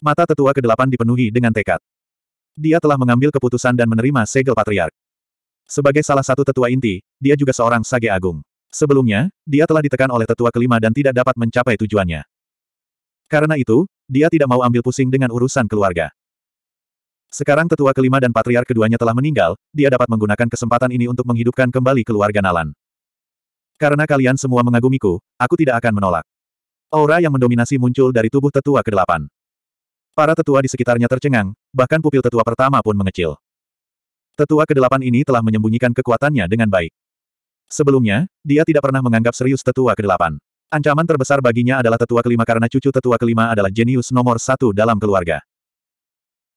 Mata tetua kedelapan dipenuhi dengan tekad. Dia telah mengambil keputusan dan menerima segel patriark. Sebagai salah satu tetua inti, dia juga seorang sage agung. Sebelumnya, dia telah ditekan oleh tetua kelima dan tidak dapat mencapai tujuannya. Karena itu, dia tidak mau ambil pusing dengan urusan keluarga. Sekarang tetua kelima dan patriark keduanya telah meninggal, dia dapat menggunakan kesempatan ini untuk menghidupkan kembali keluarga Nalan. Karena kalian semua mengagumiku, aku tidak akan menolak. Aura yang mendominasi muncul dari tubuh tetua kedelapan. Para tetua di sekitarnya tercengang, bahkan pupil tetua pertama pun mengecil. Tetua kedelapan ini telah menyembunyikan kekuatannya dengan baik. Sebelumnya, dia tidak pernah menganggap serius tetua kedelapan. Ancaman terbesar baginya adalah tetua kelima karena cucu tetua kelima adalah jenius nomor satu dalam keluarga.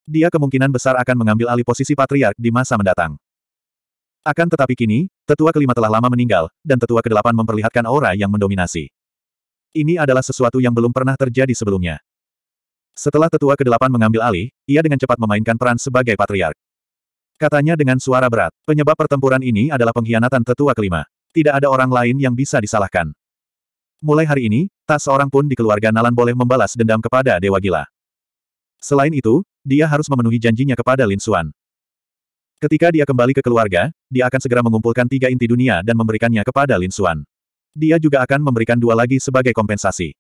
Dia kemungkinan besar akan mengambil alih posisi patriark di masa mendatang. Akan tetapi kini, tetua kelima telah lama meninggal, dan tetua kedelapan memperlihatkan aura yang mendominasi. Ini adalah sesuatu yang belum pernah terjadi sebelumnya. Setelah tetua ke-8 mengambil alih, ia dengan cepat memainkan peran sebagai patriark. Katanya dengan suara berat, penyebab pertempuran ini adalah pengkhianatan tetua kelima. Tidak ada orang lain yang bisa disalahkan. Mulai hari ini, tak seorang pun di keluarga Nalan boleh membalas dendam kepada Dewa Gila. Selain itu, dia harus memenuhi janjinya kepada Lin Xuan. Ketika dia kembali ke keluarga, dia akan segera mengumpulkan tiga inti dunia dan memberikannya kepada Lin Xuan. Dia juga akan memberikan dua lagi sebagai kompensasi.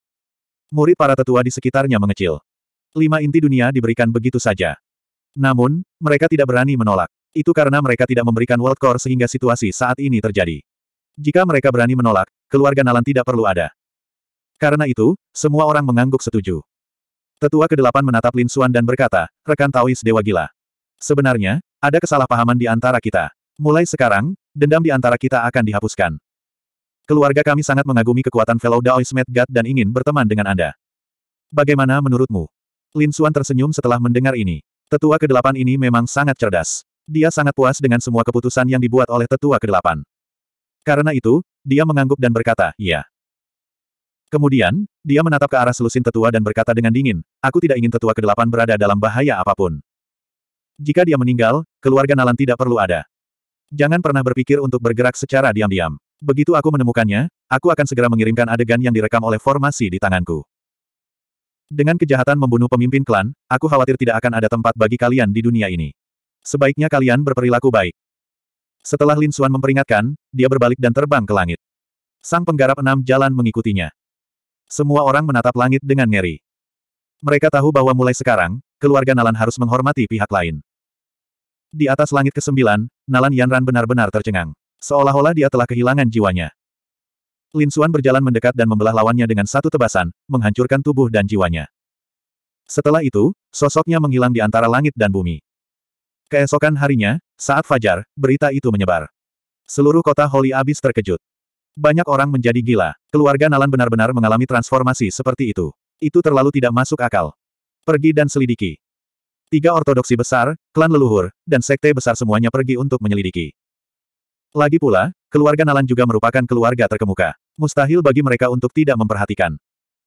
Murid para tetua di sekitarnya mengecil. Lima inti dunia diberikan begitu saja. Namun, mereka tidak berani menolak. Itu karena mereka tidak memberikan World Core sehingga situasi saat ini terjadi. Jika mereka berani menolak, keluarga Nalan tidak perlu ada. Karena itu, semua orang mengangguk setuju. Tetua ke-8 menatap Lin Xuan dan berkata, rekan Taois Dewa Gila. Sebenarnya, ada kesalahpahaman di antara kita. Mulai sekarang, dendam di antara kita akan dihapuskan. Keluarga kami sangat mengagumi kekuatan fellow Daois Mad God dan ingin berteman dengan Anda. Bagaimana menurutmu? Lin Suan tersenyum setelah mendengar ini. Tetua kedelapan ini memang sangat cerdas. Dia sangat puas dengan semua keputusan yang dibuat oleh tetua kedelapan. Karena itu, dia mengangguk dan berkata, iya. Kemudian, dia menatap ke arah selusin tetua dan berkata dengan dingin, aku tidak ingin tetua kedelapan berada dalam bahaya apapun. Jika dia meninggal, keluarga Nalan tidak perlu ada. Jangan pernah berpikir untuk bergerak secara diam-diam. Begitu aku menemukannya, aku akan segera mengirimkan adegan yang direkam oleh formasi di tanganku. Dengan kejahatan membunuh pemimpin klan, aku khawatir tidak akan ada tempat bagi kalian di dunia ini. Sebaiknya kalian berperilaku baik. Setelah Lin Xuan memperingatkan, dia berbalik dan terbang ke langit. Sang penggarap enam jalan mengikutinya. Semua orang menatap langit dengan ngeri. Mereka tahu bahwa mulai sekarang, keluarga Nalan harus menghormati pihak lain. Di atas langit kesembilan, Nalan Yanran benar-benar tercengang. Seolah-olah dia telah kehilangan jiwanya. Lin Xuan berjalan mendekat dan membelah lawannya dengan satu tebasan, menghancurkan tubuh dan jiwanya. Setelah itu, sosoknya menghilang di antara langit dan bumi. Keesokan harinya, saat fajar, berita itu menyebar. Seluruh kota Holy Abyss terkejut. Banyak orang menjadi gila. Keluarga Nalan benar-benar mengalami transformasi seperti itu. Itu terlalu tidak masuk akal. Pergi dan selidiki. Tiga ortodoksi besar, klan leluhur, dan sekte besar semuanya pergi untuk menyelidiki. Lagi pula, keluarga Nalan juga merupakan keluarga terkemuka. Mustahil bagi mereka untuk tidak memperhatikan.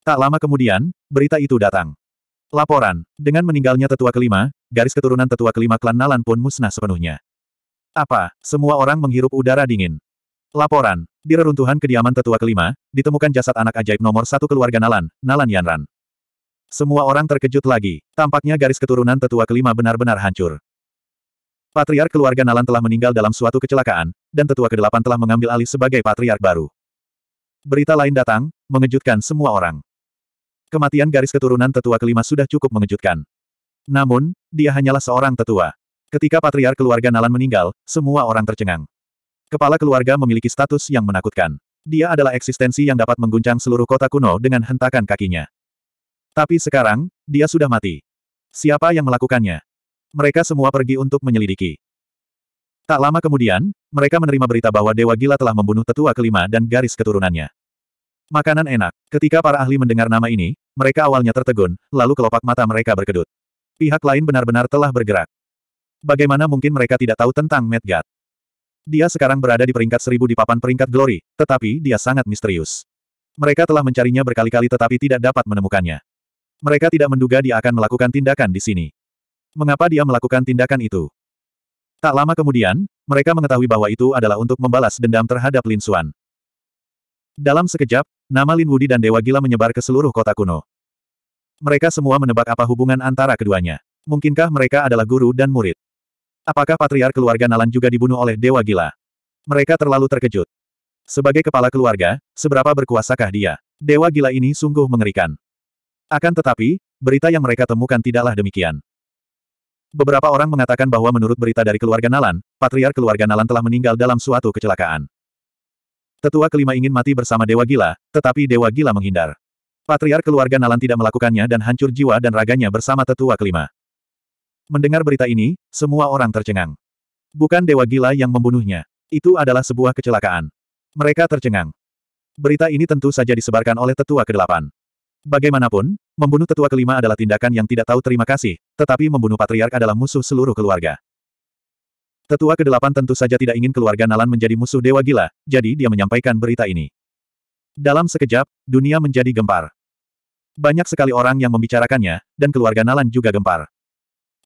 Tak lama kemudian, berita itu datang. Laporan, dengan meninggalnya tetua kelima, garis keturunan tetua kelima klan Nalan pun musnah sepenuhnya. Apa, semua orang menghirup udara dingin. Laporan, di reruntuhan kediaman tetua kelima, ditemukan jasad anak ajaib nomor satu keluarga Nalan, Nalan Yanran. Semua orang terkejut lagi, tampaknya garis keturunan tetua kelima benar-benar hancur. Patriark keluarga Nalan telah meninggal dalam suatu kecelakaan, dan tetua kedelapan telah mengambil alih sebagai patriark baru. Berita lain datang, mengejutkan semua orang. Kematian garis keturunan tetua kelima sudah cukup mengejutkan. Namun, dia hanyalah seorang tetua. Ketika patriar keluarga Nalan meninggal, semua orang tercengang. Kepala keluarga memiliki status yang menakutkan. Dia adalah eksistensi yang dapat mengguncang seluruh kota kuno dengan hentakan kakinya. Tapi sekarang, dia sudah mati. Siapa yang melakukannya? Mereka semua pergi untuk menyelidiki. Tak lama kemudian, mereka menerima berita bahwa Dewa Gila telah membunuh tetua kelima dan garis keturunannya. Makanan enak. Ketika para ahli mendengar nama ini, mereka awalnya tertegun, lalu kelopak mata mereka berkedut. Pihak lain benar-benar telah bergerak. Bagaimana mungkin mereka tidak tahu tentang Medgar? Dia sekarang berada di peringkat seribu di papan peringkat glory, tetapi dia sangat misterius. Mereka telah mencarinya berkali-kali tetapi tidak dapat menemukannya. Mereka tidak menduga dia akan melakukan tindakan di sini. Mengapa dia melakukan tindakan itu? Tak lama kemudian, mereka mengetahui bahwa itu adalah untuk membalas dendam terhadap Lin Xuan. Dalam sekejap, nama Lin Wudi dan Dewa Gila menyebar ke seluruh kota kuno. Mereka semua menebak apa hubungan antara keduanya. Mungkinkah mereka adalah guru dan murid? Apakah patriar keluarga Nalan juga dibunuh oleh Dewa Gila? Mereka terlalu terkejut. Sebagai kepala keluarga, seberapa berkuasakah dia? Dewa Gila ini sungguh mengerikan. Akan tetapi, berita yang mereka temukan tidaklah demikian. Beberapa orang mengatakan bahwa menurut berita dari keluarga Nalan, patriar keluarga Nalan telah meninggal dalam suatu kecelakaan. Tetua kelima ingin mati bersama Dewa Gila, tetapi Dewa Gila menghindar. Patriar keluarga Nalan tidak melakukannya dan hancur jiwa dan raganya bersama tetua kelima. Mendengar berita ini, semua orang tercengang. Bukan Dewa Gila yang membunuhnya. Itu adalah sebuah kecelakaan. Mereka tercengang. Berita ini tentu saja disebarkan oleh tetua kedelapan. Bagaimanapun, membunuh tetua kelima adalah tindakan yang tidak tahu terima kasih, tetapi membunuh patriark adalah musuh seluruh keluarga. Tetua kedelapan tentu saja tidak ingin keluarga Nalan menjadi musuh Dewa Gila, jadi dia menyampaikan berita ini. Dalam sekejap, dunia menjadi gempar. Banyak sekali orang yang membicarakannya, dan keluarga Nalan juga gempar.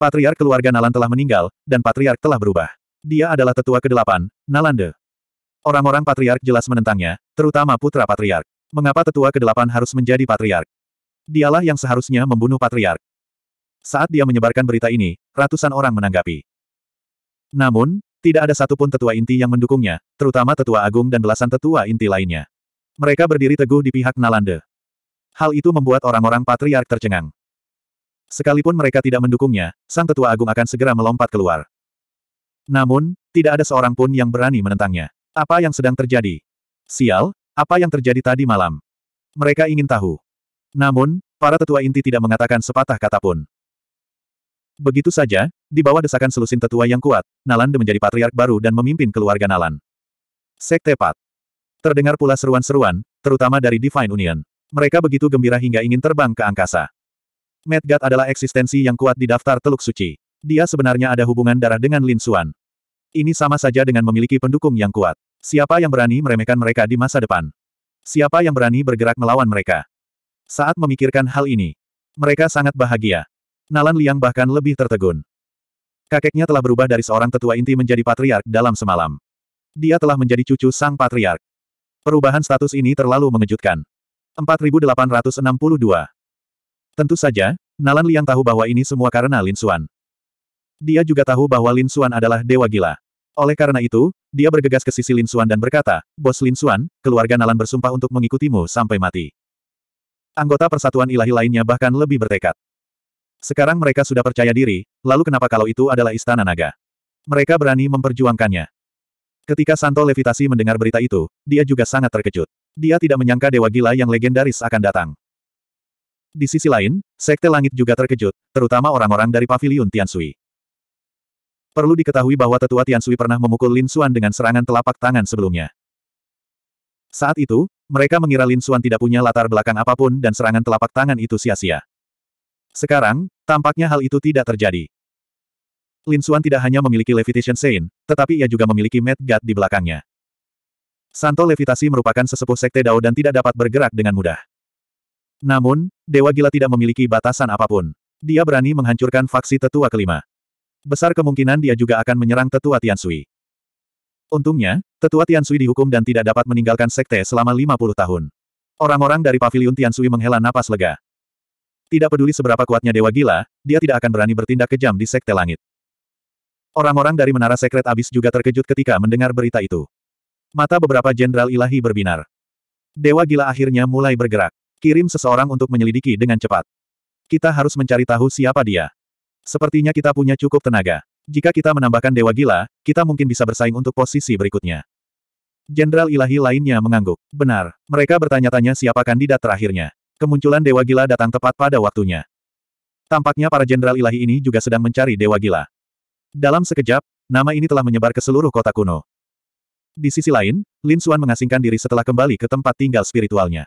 Patriark keluarga Nalan telah meninggal, dan Patriark telah berubah. Dia adalah tetua kedelapan, Nalande. Orang-orang Patriark jelas menentangnya, terutama putra Patriark. Mengapa tetua kedelapan harus menjadi patriark? Dialah yang seharusnya membunuh patriark. Saat dia menyebarkan berita ini, ratusan orang menanggapi. Namun, tidak ada satupun tetua inti yang mendukungnya, terutama tetua agung dan belasan tetua inti lainnya. Mereka berdiri teguh di pihak Nalande. Hal itu membuat orang-orang patriark tercengang. Sekalipun mereka tidak mendukungnya, sang tetua agung akan segera melompat keluar. Namun, tidak ada seorang pun yang berani menentangnya. Apa yang sedang terjadi? Sial, apa yang terjadi tadi malam? Mereka ingin tahu. Namun, para tetua inti tidak mengatakan sepatah kata pun. Begitu saja, di bawah desakan selusin tetua yang kuat, Nalan menjadi patriark baru dan memimpin keluarga Nalan. Sekte Pat. Terdengar pula seruan-seruan, terutama dari Divine Union. Mereka begitu gembira hingga ingin terbang ke angkasa. Medgat adalah eksistensi yang kuat di daftar Teluk Suci. Dia sebenarnya ada hubungan darah dengan Lin Suan. Ini sama saja dengan memiliki pendukung yang kuat. Siapa yang berani meremehkan mereka di masa depan? Siapa yang berani bergerak melawan mereka? Saat memikirkan hal ini, mereka sangat bahagia. Nalan Liang bahkan lebih tertegun. Kakeknya telah berubah dari seorang tetua inti menjadi patriark dalam semalam. Dia telah menjadi cucu sang patriark. Perubahan status ini terlalu mengejutkan. 4862. Tentu saja, Nalan Liang tahu bahwa ini semua karena Lin Xuan. Dia juga tahu bahwa Lin Xuan adalah dewa gila. Oleh karena itu, dia bergegas ke sisi Lin Xuan dan berkata, Bos Lin Xuan, keluarga Nalan bersumpah untuk mengikutimu sampai mati. Anggota persatuan ilahi lainnya bahkan lebih bertekad. Sekarang mereka sudah percaya diri, lalu kenapa kalau itu adalah istana naga? Mereka berani memperjuangkannya. Ketika Santo Levitasi mendengar berita itu, dia juga sangat terkejut. Dia tidak menyangka dewa gila yang legendaris akan datang. Di sisi lain, Sekte Langit juga terkejut, terutama orang-orang dari Paviliun Tiansui. Perlu diketahui bahwa tetua Tian Sui pernah memukul Lin Xuan dengan serangan telapak tangan sebelumnya. Saat itu, mereka mengira Lin Xuan tidak punya latar belakang apapun dan serangan telapak tangan itu sia-sia. Sekarang, tampaknya hal itu tidak terjadi. Lin Xuan tidak hanya memiliki Levitation Saint, tetapi ia juga memiliki Mad God di belakangnya. Santo Levitasi merupakan sesepuh Sekte Dao dan tidak dapat bergerak dengan mudah. Namun, Dewa Gila tidak memiliki batasan apapun. Dia berani menghancurkan faksi tetua kelima. Besar kemungkinan dia juga akan menyerang tetua Tiansui. Untungnya, tetua Tiansui dihukum dan tidak dapat meninggalkan sekte selama 50 tahun. Orang-orang dari pavilion Tiansui menghela napas lega. Tidak peduli seberapa kuatnya dewa gila, dia tidak akan berani bertindak kejam di sekte langit. Orang-orang dari menara sekret abis juga terkejut ketika mendengar berita itu. Mata beberapa jenderal ilahi berbinar. Dewa gila akhirnya mulai bergerak. Kirim seseorang untuk menyelidiki dengan cepat. Kita harus mencari tahu siapa dia. Sepertinya kita punya cukup tenaga. Jika kita menambahkan Dewa Gila, kita mungkin bisa bersaing untuk posisi berikutnya. Jenderal ilahi lainnya mengangguk. Benar, mereka bertanya-tanya siapa kandidat terakhirnya. Kemunculan Dewa Gila datang tepat pada waktunya. Tampaknya para jenderal ilahi ini juga sedang mencari Dewa Gila. Dalam sekejap, nama ini telah menyebar ke seluruh kota kuno. Di sisi lain, Lin Xuan mengasingkan diri setelah kembali ke tempat tinggal spiritualnya.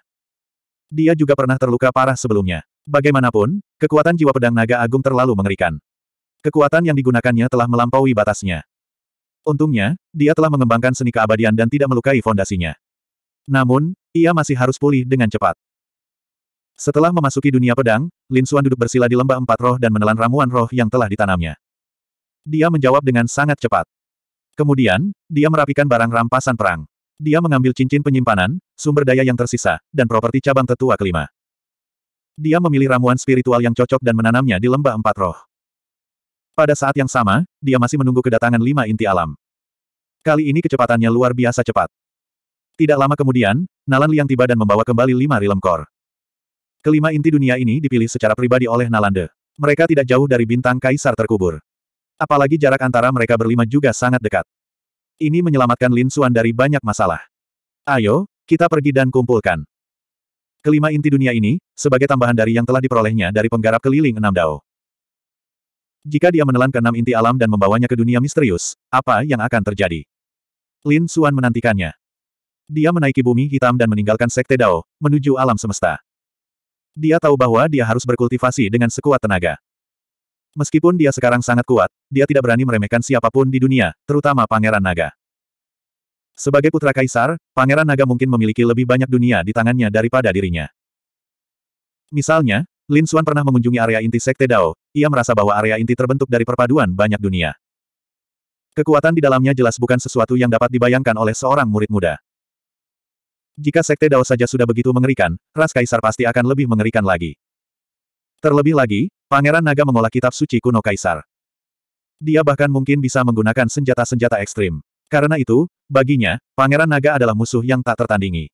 Dia juga pernah terluka parah sebelumnya. Bagaimanapun, kekuatan jiwa pedang naga agung terlalu mengerikan. Kekuatan yang digunakannya telah melampaui batasnya. Untungnya, dia telah mengembangkan seni keabadian dan tidak melukai fondasinya. Namun, ia masih harus pulih dengan cepat. Setelah memasuki dunia pedang, Lin Suan duduk bersila di lembah empat roh dan menelan ramuan roh yang telah ditanamnya. Dia menjawab dengan sangat cepat. Kemudian, dia merapikan barang rampasan perang. Dia mengambil cincin penyimpanan, sumber daya yang tersisa, dan properti cabang tetua kelima. Dia memilih ramuan spiritual yang cocok dan menanamnya di lembah empat roh. Pada saat yang sama, dia masih menunggu kedatangan lima inti alam. Kali ini kecepatannya luar biasa cepat. Tidak lama kemudian, Nalan Liang tiba dan membawa kembali lima rilem kor. Kelima inti dunia ini dipilih secara pribadi oleh Nalande. Mereka tidak jauh dari bintang kaisar terkubur. Apalagi jarak antara mereka berlima juga sangat dekat. Ini menyelamatkan Lin Xuan dari banyak masalah. Ayo, kita pergi dan kumpulkan. Kelima inti dunia ini, sebagai tambahan dari yang telah diperolehnya dari penggarap keliling enam dao. Jika dia menelan enam inti alam dan membawanya ke dunia misterius, apa yang akan terjadi? Lin Xuan menantikannya. Dia menaiki bumi hitam dan meninggalkan sekte Dao, menuju alam semesta. Dia tahu bahwa dia harus berkultivasi dengan sekuat tenaga. Meskipun dia sekarang sangat kuat, dia tidak berani meremehkan siapapun di dunia, terutama Pangeran Naga. Sebagai putra kaisar, Pangeran Naga mungkin memiliki lebih banyak dunia di tangannya daripada dirinya. Misalnya, Lin Xuan pernah mengunjungi area inti Sekte Dao, ia merasa bahwa area inti terbentuk dari perpaduan banyak dunia. Kekuatan di dalamnya jelas bukan sesuatu yang dapat dibayangkan oleh seorang murid muda. Jika Sekte Dao saja sudah begitu mengerikan, ras kaisar pasti akan lebih mengerikan lagi. Terlebih lagi, Pangeran Naga mengolah kitab suci kuno kaisar. Dia bahkan mungkin bisa menggunakan senjata-senjata ekstrim. Karena itu, baginya, Pangeran Naga adalah musuh yang tak tertandingi.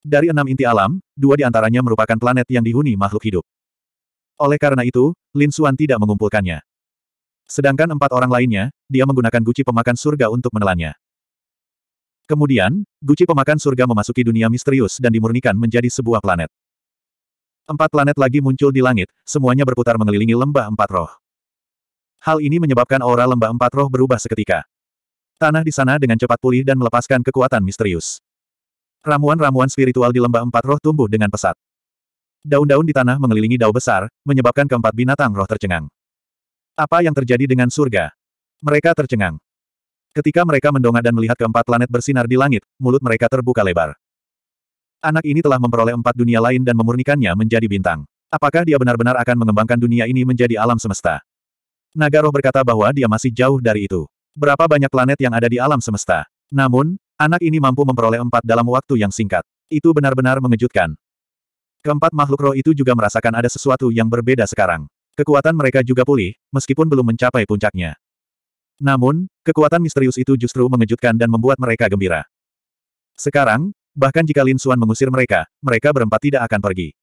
Dari enam inti alam, dua di antaranya merupakan planet yang dihuni makhluk hidup. Oleh karena itu, Lin Suan tidak mengumpulkannya. Sedangkan empat orang lainnya, dia menggunakan guci pemakan surga untuk menelannya. Kemudian, guci pemakan surga memasuki dunia misterius dan dimurnikan menjadi sebuah planet. Empat planet lagi muncul di langit, semuanya berputar mengelilingi lembah empat roh. Hal ini menyebabkan aura lembah empat roh berubah seketika. Tanah di sana dengan cepat pulih dan melepaskan kekuatan misterius. Ramuan-ramuan spiritual di lembah empat roh tumbuh dengan pesat. Daun-daun di tanah mengelilingi dao besar, menyebabkan keempat binatang roh tercengang. Apa yang terjadi dengan surga? Mereka tercengang. Ketika mereka mendongak dan melihat keempat planet bersinar di langit, mulut mereka terbuka lebar. Anak ini telah memperoleh empat dunia lain dan memurnikannya menjadi bintang. Apakah dia benar-benar akan mengembangkan dunia ini menjadi alam semesta? Naga berkata bahwa dia masih jauh dari itu. Berapa banyak planet yang ada di alam semesta. Namun, anak ini mampu memperoleh empat dalam waktu yang singkat. Itu benar-benar mengejutkan. Keempat makhluk roh itu juga merasakan ada sesuatu yang berbeda sekarang. Kekuatan mereka juga pulih, meskipun belum mencapai puncaknya. Namun, kekuatan misterius itu justru mengejutkan dan membuat mereka gembira. Sekarang, bahkan jika Lin Xuan mengusir mereka, mereka berempat tidak akan pergi.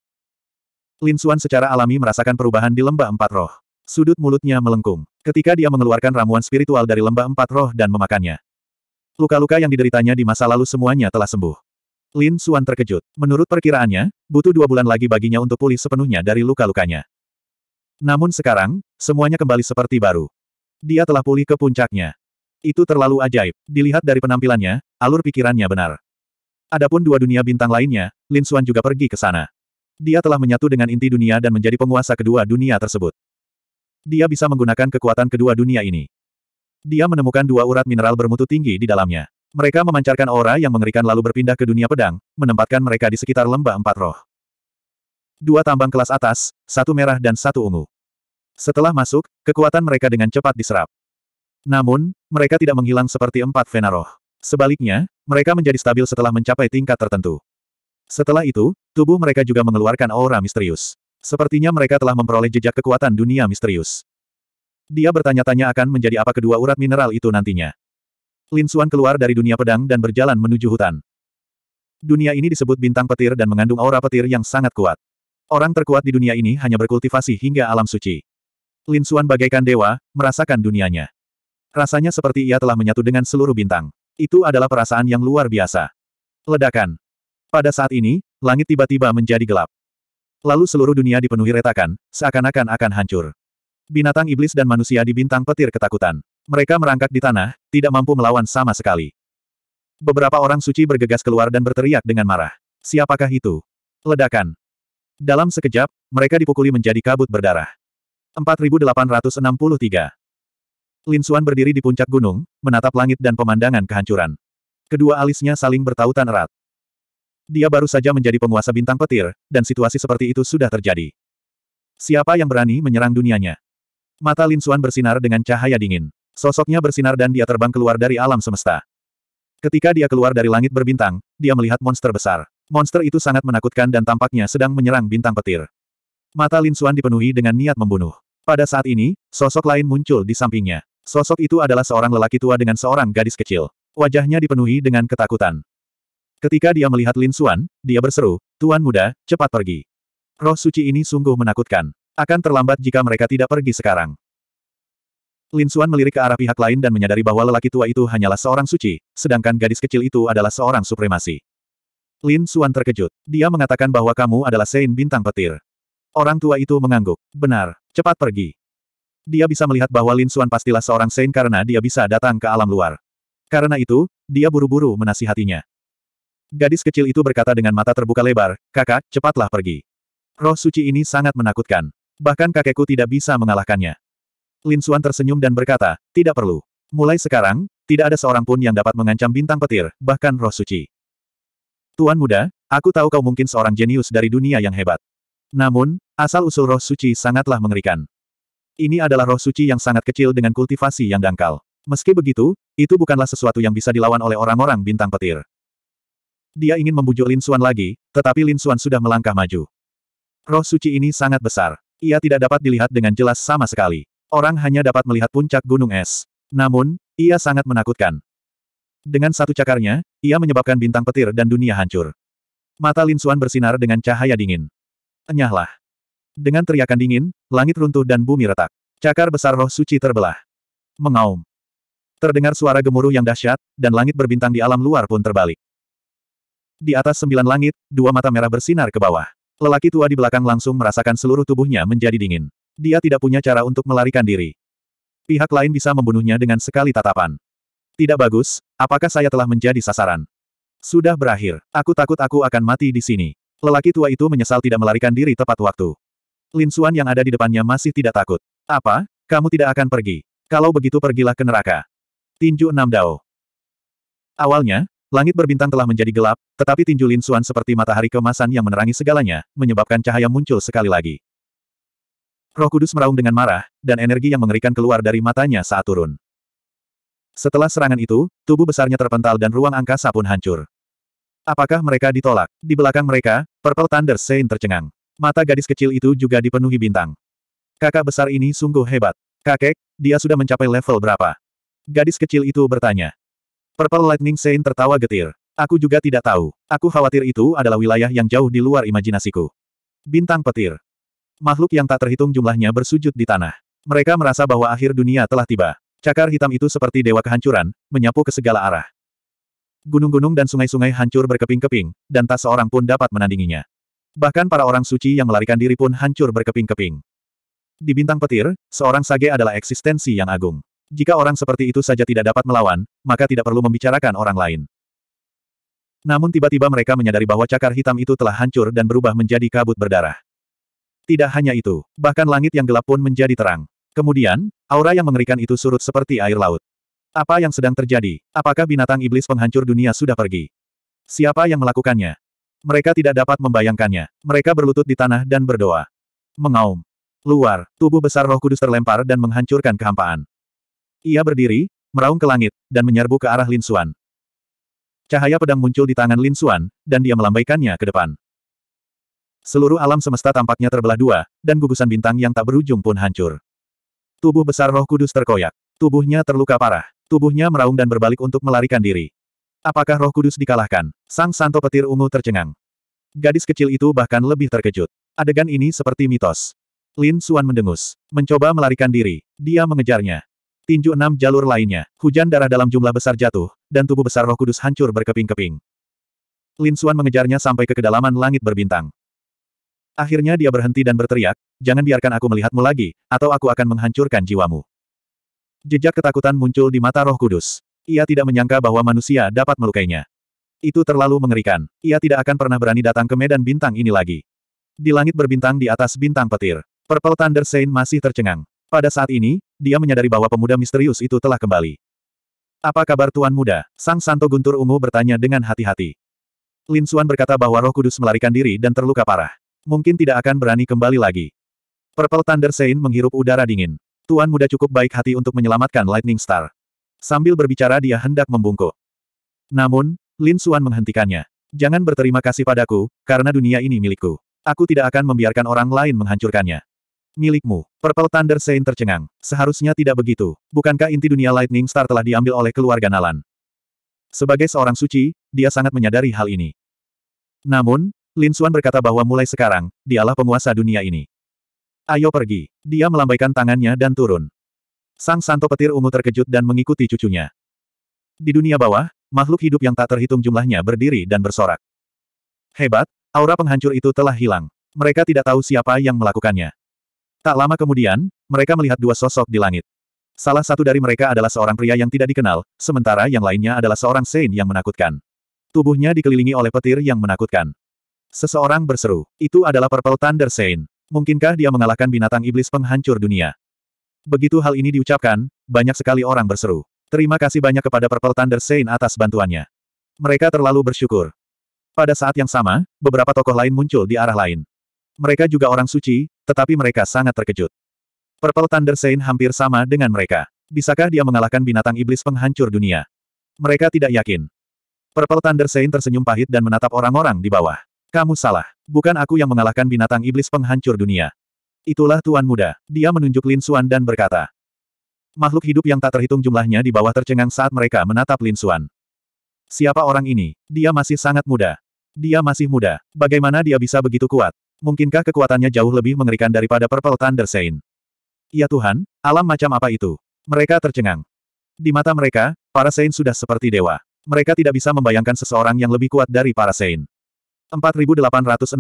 Lin Xuan secara alami merasakan perubahan di lembah empat roh. Sudut mulutnya melengkung. Ketika dia mengeluarkan ramuan spiritual dari lembah empat roh dan memakannya. Luka-luka yang dideritanya di masa lalu semuanya telah sembuh. Lin Suan terkejut. Menurut perkiraannya, butuh dua bulan lagi baginya untuk pulih sepenuhnya dari luka-lukanya. Namun sekarang, semuanya kembali seperti baru. Dia telah pulih ke puncaknya. Itu terlalu ajaib. Dilihat dari penampilannya, alur pikirannya benar. Adapun dua dunia bintang lainnya, Lin Suan juga pergi ke sana. Dia telah menyatu dengan inti dunia dan menjadi penguasa kedua dunia tersebut. Dia bisa menggunakan kekuatan kedua dunia ini. Dia menemukan dua urat mineral bermutu tinggi di dalamnya. Mereka memancarkan aura yang mengerikan lalu berpindah ke dunia pedang, menempatkan mereka di sekitar lembah empat roh. Dua tambang kelas atas, satu merah dan satu ungu. Setelah masuk, kekuatan mereka dengan cepat diserap. Namun, mereka tidak menghilang seperti empat Vena roh. Sebaliknya, mereka menjadi stabil setelah mencapai tingkat tertentu. Setelah itu, tubuh mereka juga mengeluarkan aura misterius. Sepertinya mereka telah memperoleh jejak kekuatan dunia misterius. Dia bertanya-tanya akan menjadi apa kedua urat mineral itu nantinya. Lin Xuan keluar dari dunia pedang dan berjalan menuju hutan. Dunia ini disebut bintang petir dan mengandung aura petir yang sangat kuat. Orang terkuat di dunia ini hanya berkultivasi hingga alam suci. Lin Xuan bagaikan dewa, merasakan dunianya. Rasanya seperti ia telah menyatu dengan seluruh bintang. Itu adalah perasaan yang luar biasa. Ledakan. Pada saat ini, langit tiba-tiba menjadi gelap. Lalu seluruh dunia dipenuhi retakan, seakan-akan akan hancur. Binatang iblis dan manusia di bintang petir ketakutan. Mereka merangkak di tanah, tidak mampu melawan sama sekali. Beberapa orang suci bergegas keluar dan berteriak dengan marah. Siapakah itu? Ledakan. Dalam sekejap, mereka dipukuli menjadi kabut berdarah. 4863. Lin Xuan berdiri di puncak gunung, menatap langit dan pemandangan kehancuran. Kedua alisnya saling bertautan erat. Dia baru saja menjadi penguasa bintang petir, dan situasi seperti itu sudah terjadi. Siapa yang berani menyerang dunianya? Mata Lin Xuan bersinar dengan cahaya dingin. Sosoknya bersinar dan dia terbang keluar dari alam semesta. Ketika dia keluar dari langit berbintang, dia melihat monster besar. Monster itu sangat menakutkan dan tampaknya sedang menyerang bintang petir. Mata Lin Xuan dipenuhi dengan niat membunuh. Pada saat ini, sosok lain muncul di sampingnya. Sosok itu adalah seorang lelaki tua dengan seorang gadis kecil. Wajahnya dipenuhi dengan ketakutan. Ketika dia melihat Lin Xuan, dia berseru, Tuan muda, cepat pergi. Roh suci ini sungguh menakutkan. Akan terlambat jika mereka tidak pergi sekarang. Lin Xuan melirik ke arah pihak lain dan menyadari bahwa lelaki tua itu hanyalah seorang suci, sedangkan gadis kecil itu adalah seorang supremasi. Lin Xuan terkejut. Dia mengatakan bahwa kamu adalah Sein Bintang Petir. Orang tua itu mengangguk. Benar, cepat pergi. Dia bisa melihat bahwa Lin Xuan pastilah seorang Sein karena dia bisa datang ke alam luar. Karena itu, dia buru-buru menasihatinya. Gadis kecil itu berkata dengan mata terbuka lebar, kakak, cepatlah pergi. Roh suci ini sangat menakutkan. Bahkan kakekku tidak bisa mengalahkannya. Lin Suan tersenyum dan berkata, tidak perlu. Mulai sekarang, tidak ada seorang pun yang dapat mengancam bintang petir, bahkan roh suci. Tuan muda, aku tahu kau mungkin seorang jenius dari dunia yang hebat. Namun, asal-usul roh suci sangatlah mengerikan. Ini adalah roh suci yang sangat kecil dengan kultivasi yang dangkal. Meski begitu, itu bukanlah sesuatu yang bisa dilawan oleh orang-orang bintang petir. Dia ingin membujuk Lin Suan lagi, tetapi Lin Suan sudah melangkah maju. Roh suci ini sangat besar. Ia tidak dapat dilihat dengan jelas sama sekali. Orang hanya dapat melihat puncak gunung es. Namun, ia sangat menakutkan. Dengan satu cakarnya, ia menyebabkan bintang petir dan dunia hancur. Mata Lin Suan bersinar dengan cahaya dingin. Enyahlah. Dengan teriakan dingin, langit runtuh dan bumi retak. Cakar besar roh suci terbelah. Mengaum. Terdengar suara gemuruh yang dahsyat, dan langit berbintang di alam luar pun terbalik. Di atas sembilan langit, dua mata merah bersinar ke bawah. Lelaki tua di belakang langsung merasakan seluruh tubuhnya menjadi dingin. Dia tidak punya cara untuk melarikan diri. Pihak lain bisa membunuhnya dengan sekali tatapan. Tidak bagus, apakah saya telah menjadi sasaran? Sudah berakhir. Aku takut aku akan mati di sini. Lelaki tua itu menyesal tidak melarikan diri tepat waktu. Lin Suan yang ada di depannya masih tidak takut. Apa? Kamu tidak akan pergi. Kalau begitu pergilah ke neraka. Tinju enam dao. Awalnya, Langit berbintang telah menjadi gelap, tetapi tinju Lin Xuan seperti matahari kemasan yang menerangi segalanya, menyebabkan cahaya muncul sekali lagi. Roh kudus meraung dengan marah, dan energi yang mengerikan keluar dari matanya saat turun. Setelah serangan itu, tubuh besarnya terpental dan ruang angkasa pun hancur. Apakah mereka ditolak? Di belakang mereka, Purple Thunder Sein tercengang. Mata gadis kecil itu juga dipenuhi bintang. Kakak besar ini sungguh hebat. Kakek, dia sudah mencapai level berapa? Gadis kecil itu bertanya. Purple Lightning Saint tertawa getir. Aku juga tidak tahu. Aku khawatir itu adalah wilayah yang jauh di luar imajinasiku. Bintang petir. Makhluk yang tak terhitung jumlahnya bersujud di tanah. Mereka merasa bahwa akhir dunia telah tiba. Cakar hitam itu seperti dewa kehancuran, menyapu ke segala arah. Gunung-gunung dan sungai-sungai hancur berkeping-keping, dan tak seorang pun dapat menandinginya. Bahkan para orang suci yang melarikan diri pun hancur berkeping-keping. Di bintang petir, seorang sage adalah eksistensi yang agung. Jika orang seperti itu saja tidak dapat melawan, maka tidak perlu membicarakan orang lain. Namun tiba-tiba mereka menyadari bahwa cakar hitam itu telah hancur dan berubah menjadi kabut berdarah. Tidak hanya itu, bahkan langit yang gelap pun menjadi terang. Kemudian, aura yang mengerikan itu surut seperti air laut. Apa yang sedang terjadi? Apakah binatang iblis penghancur dunia sudah pergi? Siapa yang melakukannya? Mereka tidak dapat membayangkannya. Mereka berlutut di tanah dan berdoa. Mengaum. Luar, tubuh besar roh kudus terlempar dan menghancurkan kehampaan. Ia berdiri, meraung ke langit, dan menyerbu ke arah Lin Xuan. Cahaya pedang muncul di tangan Lin Xuan, dan dia melambaikannya ke depan. Seluruh alam semesta tampaknya terbelah dua, dan gugusan bintang yang tak berujung pun hancur. Tubuh besar roh kudus terkoyak. Tubuhnya terluka parah. Tubuhnya meraung dan berbalik untuk melarikan diri. Apakah roh kudus dikalahkan? Sang santo petir ungu tercengang. Gadis kecil itu bahkan lebih terkejut. Adegan ini seperti mitos. Lin Suan mendengus. Mencoba melarikan diri. Dia mengejarnya. Tinju enam jalur lainnya, hujan darah dalam jumlah besar jatuh, dan tubuh besar roh kudus hancur berkeping-keping. Lin Suan mengejarnya sampai ke kedalaman langit berbintang. Akhirnya dia berhenti dan berteriak, jangan biarkan aku melihatmu lagi, atau aku akan menghancurkan jiwamu. Jejak ketakutan muncul di mata roh kudus. Ia tidak menyangka bahwa manusia dapat melukainya. Itu terlalu mengerikan. Ia tidak akan pernah berani datang ke medan bintang ini lagi. Di langit berbintang di atas bintang petir, Purple Thunder Saint masih tercengang. Pada saat ini, dia menyadari bahwa pemuda misterius itu telah kembali. Apa kabar Tuan Muda? Sang Santo Guntur Ungu bertanya dengan hati-hati. Lin Suan berkata bahwa roh kudus melarikan diri dan terluka parah. Mungkin tidak akan berani kembali lagi. Purple Thunder Sein menghirup udara dingin. Tuan Muda cukup baik hati untuk menyelamatkan Lightning Star. Sambil berbicara dia hendak membungkuk. Namun, Lin Suan menghentikannya. Jangan berterima kasih padaku, karena dunia ini milikku. Aku tidak akan membiarkan orang lain menghancurkannya. Milikmu. Purple Thunder Saint tercengang. Seharusnya tidak begitu. Bukankah inti dunia Lightning Star telah diambil oleh keluarga Nalan? Sebagai seorang suci, dia sangat menyadari hal ini. Namun, Lin Xuan berkata bahwa mulai sekarang, dialah penguasa dunia ini. Ayo pergi. Dia melambaikan tangannya dan turun. Sang santo petir ungu terkejut dan mengikuti cucunya. Di dunia bawah, makhluk hidup yang tak terhitung jumlahnya berdiri dan bersorak. Hebat, aura penghancur itu telah hilang. Mereka tidak tahu siapa yang melakukannya. Tak lama kemudian, mereka melihat dua sosok di langit. Salah satu dari mereka adalah seorang pria yang tidak dikenal, sementara yang lainnya adalah seorang Sein yang menakutkan. Tubuhnya dikelilingi oleh petir yang menakutkan. Seseorang berseru, itu adalah Purple Thunder Sein. Mungkinkah dia mengalahkan binatang iblis penghancur dunia? Begitu hal ini diucapkan, banyak sekali orang berseru. Terima kasih banyak kepada Purple Thunder Sein atas bantuannya. Mereka terlalu bersyukur. Pada saat yang sama, beberapa tokoh lain muncul di arah lain. Mereka juga orang suci, tetapi mereka sangat terkejut. Purple Thunder Saint hampir sama dengan mereka. Bisakah dia mengalahkan binatang iblis penghancur dunia? Mereka tidak yakin. Purple Thunder Saint tersenyum pahit dan menatap orang-orang di bawah. Kamu salah. Bukan aku yang mengalahkan binatang iblis penghancur dunia. Itulah Tuan Muda. Dia menunjuk Lin Xuan dan berkata. Makhluk hidup yang tak terhitung jumlahnya di bawah tercengang saat mereka menatap Lin Xuan. Siapa orang ini? Dia masih sangat muda. Dia masih muda. Bagaimana dia bisa begitu kuat? Mungkinkah kekuatannya jauh lebih mengerikan daripada Purple Thunder Saint? Ya Tuhan, alam macam apa itu? Mereka tercengang. Di mata mereka, para Saint sudah seperti dewa. Mereka tidak bisa membayangkan seseorang yang lebih kuat dari para Saint. 4864.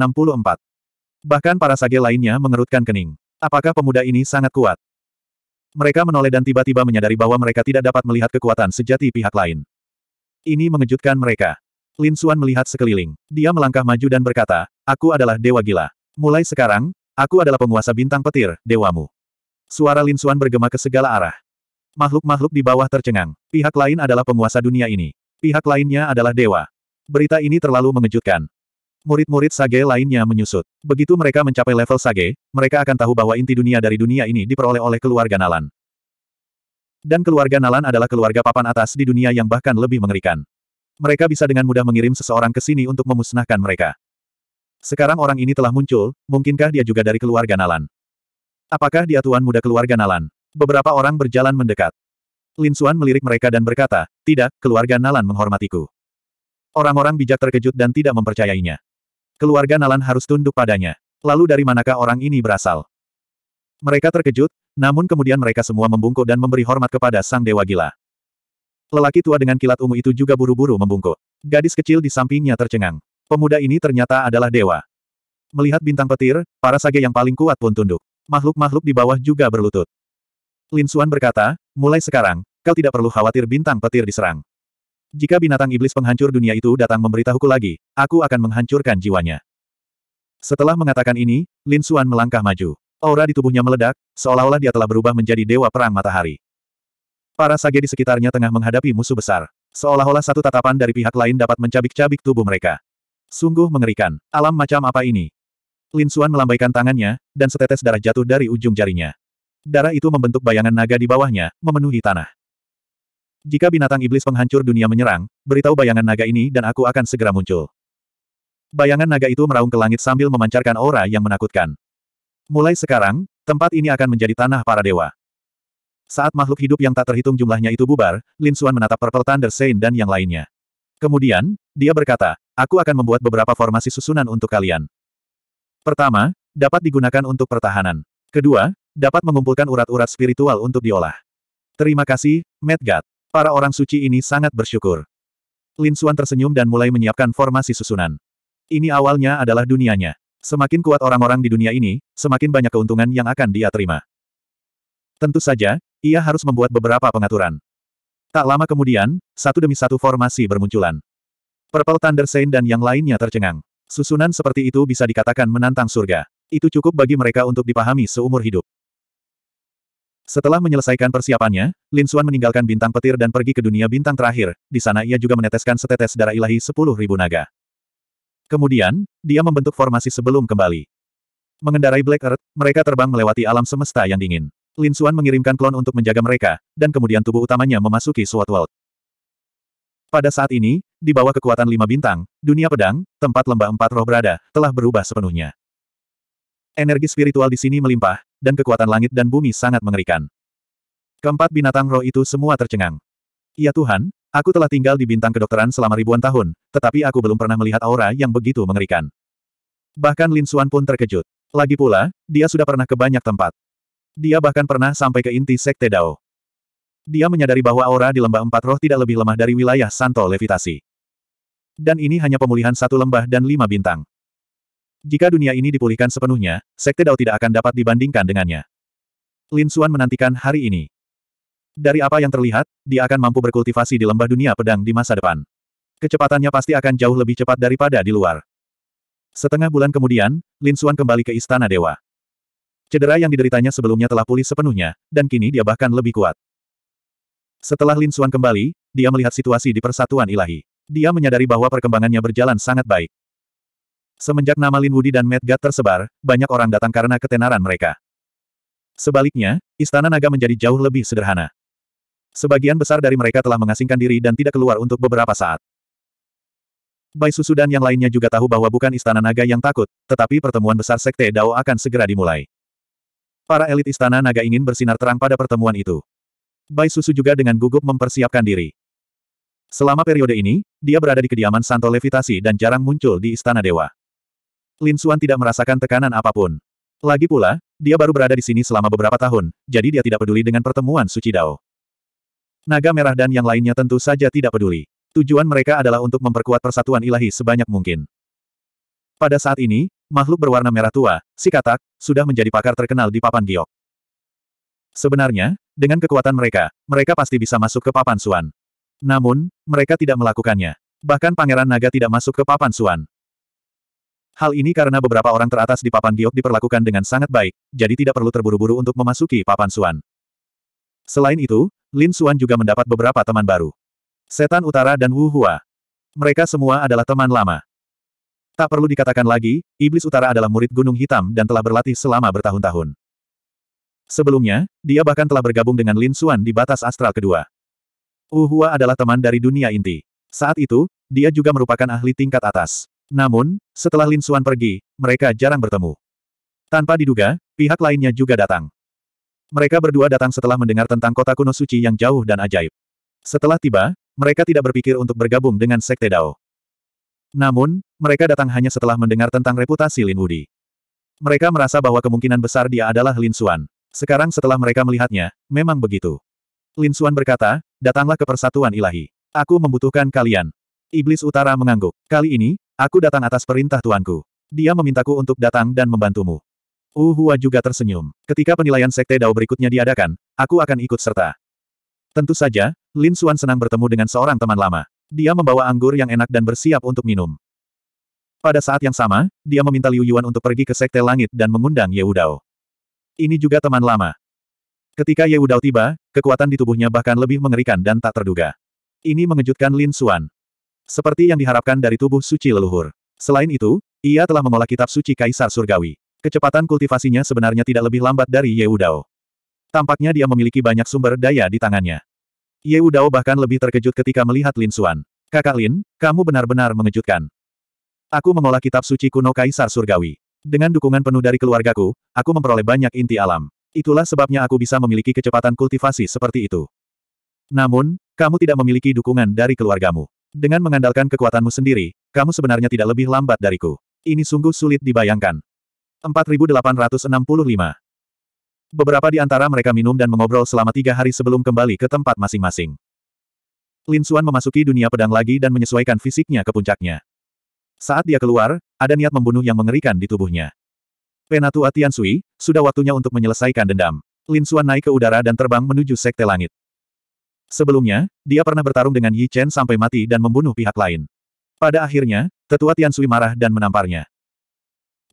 Bahkan para sage lainnya mengerutkan kening. Apakah pemuda ini sangat kuat? Mereka menoleh dan tiba-tiba menyadari bahwa mereka tidak dapat melihat kekuatan sejati pihak lain. Ini mengejutkan mereka. Lin Suan melihat sekeliling. Dia melangkah maju dan berkata, Aku adalah dewa gila. Mulai sekarang, aku adalah penguasa bintang petir, dewamu. Suara Lin Xuan bergema ke segala arah. Makhluk-makhluk di bawah tercengang. Pihak lain adalah penguasa dunia ini. Pihak lainnya adalah dewa. Berita ini terlalu mengejutkan. Murid-murid Sage lainnya menyusut. Begitu mereka mencapai level Sage, mereka akan tahu bahwa inti dunia dari dunia ini diperoleh oleh keluarga Nalan. Dan keluarga Nalan adalah keluarga papan atas di dunia yang bahkan lebih mengerikan. Mereka bisa dengan mudah mengirim seseorang ke sini untuk memusnahkan mereka. Sekarang orang ini telah muncul, mungkinkah dia juga dari keluarga Nalan? Apakah dia tuan muda keluarga Nalan? Beberapa orang berjalan mendekat. Lin Xuan melirik mereka dan berkata, tidak, keluarga Nalan menghormatiku. Orang-orang bijak terkejut dan tidak mempercayainya. Keluarga Nalan harus tunduk padanya. Lalu dari manakah orang ini berasal? Mereka terkejut, namun kemudian mereka semua membungkuk dan memberi hormat kepada sang dewa gila. Lelaki tua dengan kilat ungu itu juga buru-buru membungkuk. Gadis kecil di sampingnya tercengang. Pemuda ini ternyata adalah dewa. Melihat bintang petir, para sage yang paling kuat pun tunduk. Makhluk-makhluk di bawah juga berlutut. Lin Suan berkata, mulai sekarang, kau tidak perlu khawatir bintang petir diserang. Jika binatang iblis penghancur dunia itu datang memberitahuku lagi, aku akan menghancurkan jiwanya. Setelah mengatakan ini, Lin Suan melangkah maju. Aura di tubuhnya meledak, seolah-olah dia telah berubah menjadi dewa perang matahari. Para sage di sekitarnya tengah menghadapi musuh besar. Seolah-olah satu tatapan dari pihak lain dapat mencabik-cabik tubuh mereka. Sungguh mengerikan. Alam macam apa ini? Lin Xuan melambaikan tangannya, dan setetes darah jatuh dari ujung jarinya. Darah itu membentuk bayangan naga di bawahnya, memenuhi tanah. Jika binatang iblis penghancur dunia menyerang, beritahu bayangan naga ini dan aku akan segera muncul. Bayangan naga itu meraung ke langit sambil memancarkan aura yang menakutkan. Mulai sekarang, tempat ini akan menjadi tanah para dewa. Saat makhluk hidup yang tak terhitung jumlahnya itu bubar, Lin Xuan menatap Purple Thunder Saint dan yang lainnya. Kemudian, dia berkata, aku akan membuat beberapa formasi susunan untuk kalian. Pertama, dapat digunakan untuk pertahanan. Kedua, dapat mengumpulkan urat-urat spiritual untuk diolah. Terima kasih, Medgat. Para orang suci ini sangat bersyukur. Lin Suan tersenyum dan mulai menyiapkan formasi susunan. Ini awalnya adalah dunianya. Semakin kuat orang-orang di dunia ini, semakin banyak keuntungan yang akan dia terima. Tentu saja, ia harus membuat beberapa pengaturan. Tak lama kemudian, satu demi satu formasi bermunculan. Purple Thunder Saint dan yang lainnya tercengang. Susunan seperti itu bisa dikatakan menantang surga. Itu cukup bagi mereka untuk dipahami seumur hidup. Setelah menyelesaikan persiapannya, Lin Xuan meninggalkan bintang petir dan pergi ke dunia bintang terakhir, di sana ia juga meneteskan setetes darah ilahi sepuluh ribu naga. Kemudian, dia membentuk formasi sebelum kembali. Mengendarai Black Earth, mereka terbang melewati alam semesta yang dingin. Lin Xuan mengirimkan klon untuk menjaga mereka, dan kemudian tubuh utamanya memasuki Sword World. Pada saat ini, di bawah kekuatan lima bintang, dunia pedang, tempat lembah empat roh berada, telah berubah sepenuhnya. Energi spiritual di sini melimpah, dan kekuatan langit dan bumi sangat mengerikan. Keempat binatang roh itu semua tercengang. Ya Tuhan, aku telah tinggal di bintang kedokteran selama ribuan tahun, tetapi aku belum pernah melihat aura yang begitu mengerikan. Bahkan Lin Suan pun terkejut. Lagi pula, dia sudah pernah ke banyak tempat. Dia bahkan pernah sampai ke inti Sekte Dao. Dia menyadari bahwa aura di lembah empat roh tidak lebih lemah dari wilayah Santo Levitasi. Dan ini hanya pemulihan satu lembah dan lima bintang. Jika dunia ini dipulihkan sepenuhnya, Sekte Dao tidak akan dapat dibandingkan dengannya. Lin Xuan menantikan hari ini. Dari apa yang terlihat, dia akan mampu berkultivasi di lembah dunia pedang di masa depan. Kecepatannya pasti akan jauh lebih cepat daripada di luar. Setengah bulan kemudian, Lin Xuan kembali ke Istana Dewa. Cedera yang dideritanya sebelumnya telah pulih sepenuhnya, dan kini dia bahkan lebih kuat. Setelah Lin Xuan kembali, dia melihat situasi di persatuan ilahi. Dia menyadari bahwa perkembangannya berjalan sangat baik. Semenjak nama Lin Wudi dan Medgar tersebar, banyak orang datang karena ketenaran mereka. Sebaliknya, Istana Naga menjadi jauh lebih sederhana. Sebagian besar dari mereka telah mengasingkan diri dan tidak keluar untuk beberapa saat. Bai Susu dan yang lainnya juga tahu bahwa bukan Istana Naga yang takut, tetapi pertemuan besar Sekte Dao akan segera dimulai. Para elit Istana Naga ingin bersinar terang pada pertemuan itu. Bai Susu juga dengan gugup mempersiapkan diri. Selama periode ini, dia berada di kediaman Santo Levitasi dan jarang muncul di Istana Dewa. Lin Xuan tidak merasakan tekanan apapun. Lagi pula, dia baru berada di sini selama beberapa tahun, jadi dia tidak peduli dengan pertemuan Suci Dao. Naga Merah dan yang lainnya tentu saja tidak peduli. Tujuan mereka adalah untuk memperkuat persatuan ilahi sebanyak mungkin. Pada saat ini, makhluk berwarna merah tua, si katak, sudah menjadi pakar terkenal di papan giok. Sebenarnya, dengan kekuatan mereka, mereka pasti bisa masuk ke papan suan. Namun, mereka tidak melakukannya. Bahkan Pangeran Naga tidak masuk ke papan suan. Hal ini karena beberapa orang teratas di papan giok diperlakukan dengan sangat baik, jadi tidak perlu terburu-buru untuk memasuki papan suan. Selain itu, Lin Suan juga mendapat beberapa teman baru. Setan Utara dan Wu Hua. Mereka semua adalah teman lama. Tak perlu dikatakan lagi, Iblis Utara adalah murid Gunung Hitam dan telah berlatih selama bertahun-tahun. Sebelumnya, dia bahkan telah bergabung dengan Lin Xuan di batas astral kedua. Uhua adalah teman dari dunia inti. Saat itu, dia juga merupakan ahli tingkat atas. Namun, setelah Lin Xuan pergi, mereka jarang bertemu. Tanpa diduga, pihak lainnya juga datang. Mereka berdua datang setelah mendengar tentang kota kuno suci yang jauh dan ajaib. Setelah tiba, mereka tidak berpikir untuk bergabung dengan Sekte Dao. Namun, mereka datang hanya setelah mendengar tentang reputasi Lin Wudi. Mereka merasa bahwa kemungkinan besar dia adalah Lin Xuan. Sekarang setelah mereka melihatnya, memang begitu. Lin Xuan berkata, datanglah ke persatuan ilahi. Aku membutuhkan kalian. Iblis Utara mengangguk. Kali ini, aku datang atas perintah tuanku. Dia memintaku untuk datang dan membantumu. Uhua juga tersenyum. Ketika penilaian Sekte Dao berikutnya diadakan, aku akan ikut serta. Tentu saja, Lin Xuan senang bertemu dengan seorang teman lama. Dia membawa anggur yang enak dan bersiap untuk minum. Pada saat yang sama, dia meminta Liu Yuan untuk pergi ke Sekte Langit dan mengundang Ye Dao. Ini juga teman lama. Ketika Ye Wudao tiba, kekuatan di tubuhnya bahkan lebih mengerikan dan tak terduga. Ini mengejutkan Lin Xuan. Seperti yang diharapkan dari tubuh suci leluhur. Selain itu, ia telah mengolah kitab suci Kaisar Surgawi. Kecepatan kultivasinya sebenarnya tidak lebih lambat dari Ye Wudao. Tampaknya dia memiliki banyak sumber daya di tangannya. Ye Wudao bahkan lebih terkejut ketika melihat Lin Xuan. Kakak Lin, kamu benar-benar mengejutkan. Aku mengolah kitab suci kuno Kaisar Surgawi. Dengan dukungan penuh dari keluargaku, aku memperoleh banyak inti alam. Itulah sebabnya aku bisa memiliki kecepatan kultivasi seperti itu. Namun, kamu tidak memiliki dukungan dari keluargamu. Dengan mengandalkan kekuatanmu sendiri, kamu sebenarnya tidak lebih lambat dariku. Ini sungguh sulit dibayangkan. 4865 Beberapa di antara mereka minum dan mengobrol selama tiga hari sebelum kembali ke tempat masing-masing. Lin Xuan memasuki dunia pedang lagi dan menyesuaikan fisiknya ke puncaknya. Saat dia keluar, ada niat membunuh yang mengerikan di tubuhnya. Penatua Sui sudah waktunya untuk menyelesaikan dendam. Lin Xuan naik ke udara dan terbang menuju Sekte Langit. Sebelumnya, dia pernah bertarung dengan Yi Chen sampai mati dan membunuh pihak lain. Pada akhirnya, tetua Tian Sui marah dan menamparnya.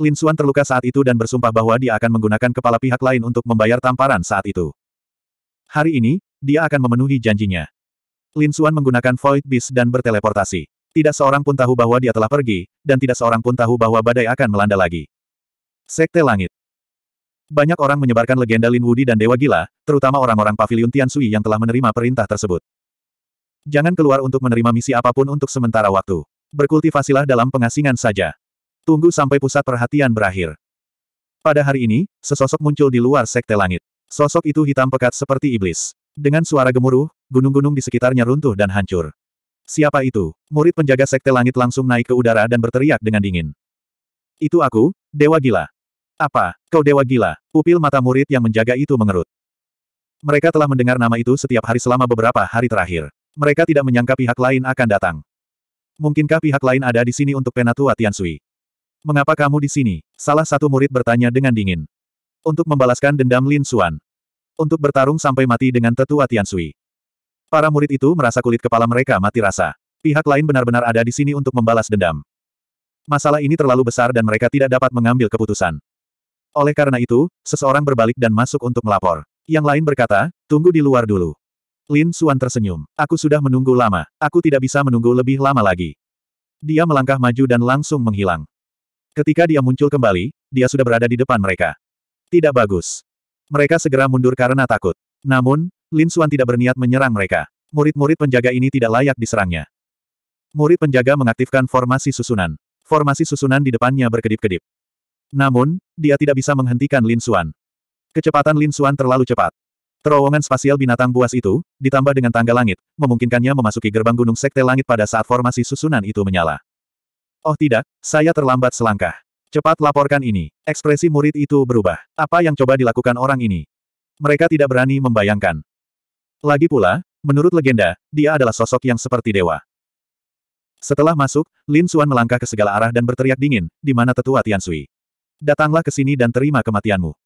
Lin Xuan terluka saat itu dan bersumpah bahwa dia akan menggunakan kepala pihak lain untuk membayar tamparan saat itu. Hari ini, dia akan memenuhi janjinya. Lin Xuan menggunakan Void Beast dan berteleportasi. Tidak seorang pun tahu bahwa dia telah pergi, dan tidak seorang pun tahu bahwa badai akan melanda lagi. Sekte Langit Banyak orang menyebarkan legenda Lin Wudi dan Dewa Gila, terutama orang-orang Paviliun Tiansui yang telah menerima perintah tersebut. Jangan keluar untuk menerima misi apapun untuk sementara waktu. Berkultivasilah dalam pengasingan saja. Tunggu sampai pusat perhatian berakhir. Pada hari ini, sesosok muncul di luar sekte langit. Sosok itu hitam pekat seperti iblis. Dengan suara gemuruh, gunung-gunung di sekitarnya runtuh dan hancur. Siapa itu? Murid penjaga sekte langit langsung naik ke udara dan berteriak dengan dingin. Itu aku, Dewa Gila. Apa, kau Dewa Gila? Pupil mata murid yang menjaga itu mengerut. Mereka telah mendengar nama itu setiap hari selama beberapa hari terakhir. Mereka tidak menyangka pihak lain akan datang. Mungkinkah pihak lain ada di sini untuk Penatua Tiansui? Mengapa kamu di sini? Salah satu murid bertanya dengan dingin. Untuk membalaskan dendam Lin Xuan. Untuk bertarung sampai mati dengan tetua Tiansui. Para murid itu merasa kulit kepala mereka mati rasa. Pihak lain benar-benar ada di sini untuk membalas dendam. Masalah ini terlalu besar dan mereka tidak dapat mengambil keputusan. Oleh karena itu, seseorang berbalik dan masuk untuk melapor. Yang lain berkata, tunggu di luar dulu. Lin Suan tersenyum. Aku sudah menunggu lama. Aku tidak bisa menunggu lebih lama lagi. Dia melangkah maju dan langsung menghilang. Ketika dia muncul kembali, dia sudah berada di depan mereka. Tidak bagus. Mereka segera mundur karena takut. Namun, Lin Suan tidak berniat menyerang mereka. Murid-murid penjaga ini tidak layak diserangnya. Murid penjaga mengaktifkan formasi susunan. Formasi susunan di depannya berkedip-kedip. Namun, dia tidak bisa menghentikan Lin Suan. Kecepatan Lin Suan terlalu cepat. Terowongan spasial binatang buas itu, ditambah dengan tangga langit, memungkinkannya memasuki gerbang gunung sekte langit pada saat formasi susunan itu menyala. Oh tidak, saya terlambat selangkah. Cepat laporkan ini. Ekspresi murid itu berubah. Apa yang coba dilakukan orang ini? Mereka tidak berani membayangkan. Lagi pula, menurut legenda, dia adalah sosok yang seperti dewa. Setelah masuk, Lin Xuan melangkah ke segala arah dan berteriak dingin, di mana tetua Tian Sui. Datanglah ke sini dan terima kematianmu.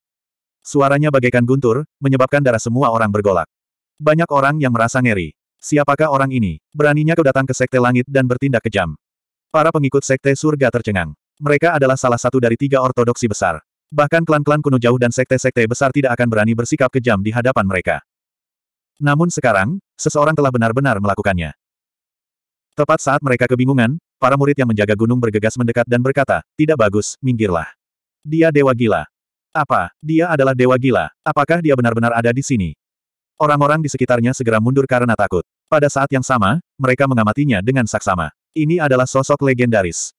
Suaranya bagaikan guntur, menyebabkan darah semua orang bergolak. Banyak orang yang merasa ngeri. Siapakah orang ini? Beraninya kau datang ke Sekte Langit dan bertindak kejam. Para pengikut Sekte Surga tercengang. Mereka adalah salah satu dari tiga ortodoksi besar. Bahkan klan-klan kuno jauh dan sekte-sekte besar tidak akan berani bersikap kejam di hadapan mereka. Namun sekarang, seseorang telah benar-benar melakukannya. Tepat saat mereka kebingungan, para murid yang menjaga gunung bergegas mendekat dan berkata, tidak bagus, minggirlah. Dia dewa gila. Apa, dia adalah dewa gila, apakah dia benar-benar ada di sini? Orang-orang di sekitarnya segera mundur karena takut. Pada saat yang sama, mereka mengamatinya dengan saksama. Ini adalah sosok legendaris.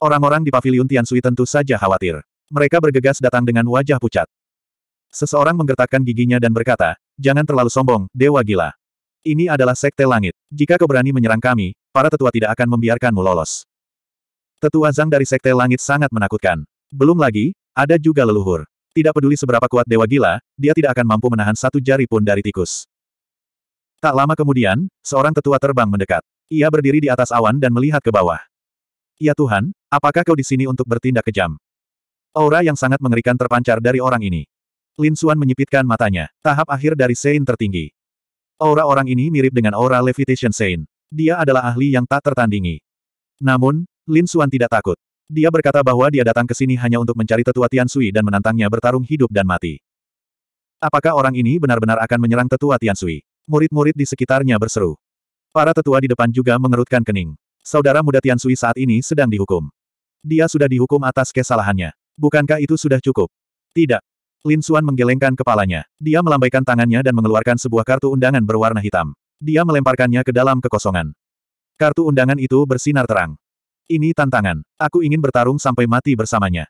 Orang-orang di pavilion Tiansui tentu saja khawatir. Mereka bergegas datang dengan wajah pucat. Seseorang menggertakkan giginya dan berkata, jangan terlalu sombong, dewa gila. Ini adalah sekte langit. Jika kau berani menyerang kami, para tetua tidak akan membiarkanmu lolos. Tetua Zhang dari sekte langit sangat menakutkan. Belum lagi, ada juga leluhur. Tidak peduli seberapa kuat dewa gila, dia tidak akan mampu menahan satu jari pun dari tikus. Tak lama kemudian, seorang tetua terbang mendekat. Ia berdiri di atas awan dan melihat ke bawah. Ya Tuhan, apakah kau di sini untuk bertindak kejam? Aura yang sangat mengerikan terpancar dari orang ini. Lin Xuan menyipitkan matanya, tahap akhir dari Sein tertinggi. Aura orang ini mirip dengan aura Levitation Sein. Dia adalah ahli yang tak tertandingi. Namun, Lin Xuan tidak takut. Dia berkata bahwa dia datang ke sini hanya untuk mencari tetua Tian Sui dan menantangnya bertarung hidup dan mati. Apakah orang ini benar-benar akan menyerang tetua Tian Sui? Murid-murid di sekitarnya berseru. Para tetua di depan juga mengerutkan kening. Saudara muda Tian Sui saat ini sedang dihukum. Dia sudah dihukum atas kesalahannya. Bukankah itu sudah cukup? Tidak. Lin Xuan menggelengkan kepalanya. Dia melambaikan tangannya dan mengeluarkan sebuah kartu undangan berwarna hitam. Dia melemparkannya ke dalam kekosongan. Kartu undangan itu bersinar terang. Ini tantangan. Aku ingin bertarung sampai mati bersamanya.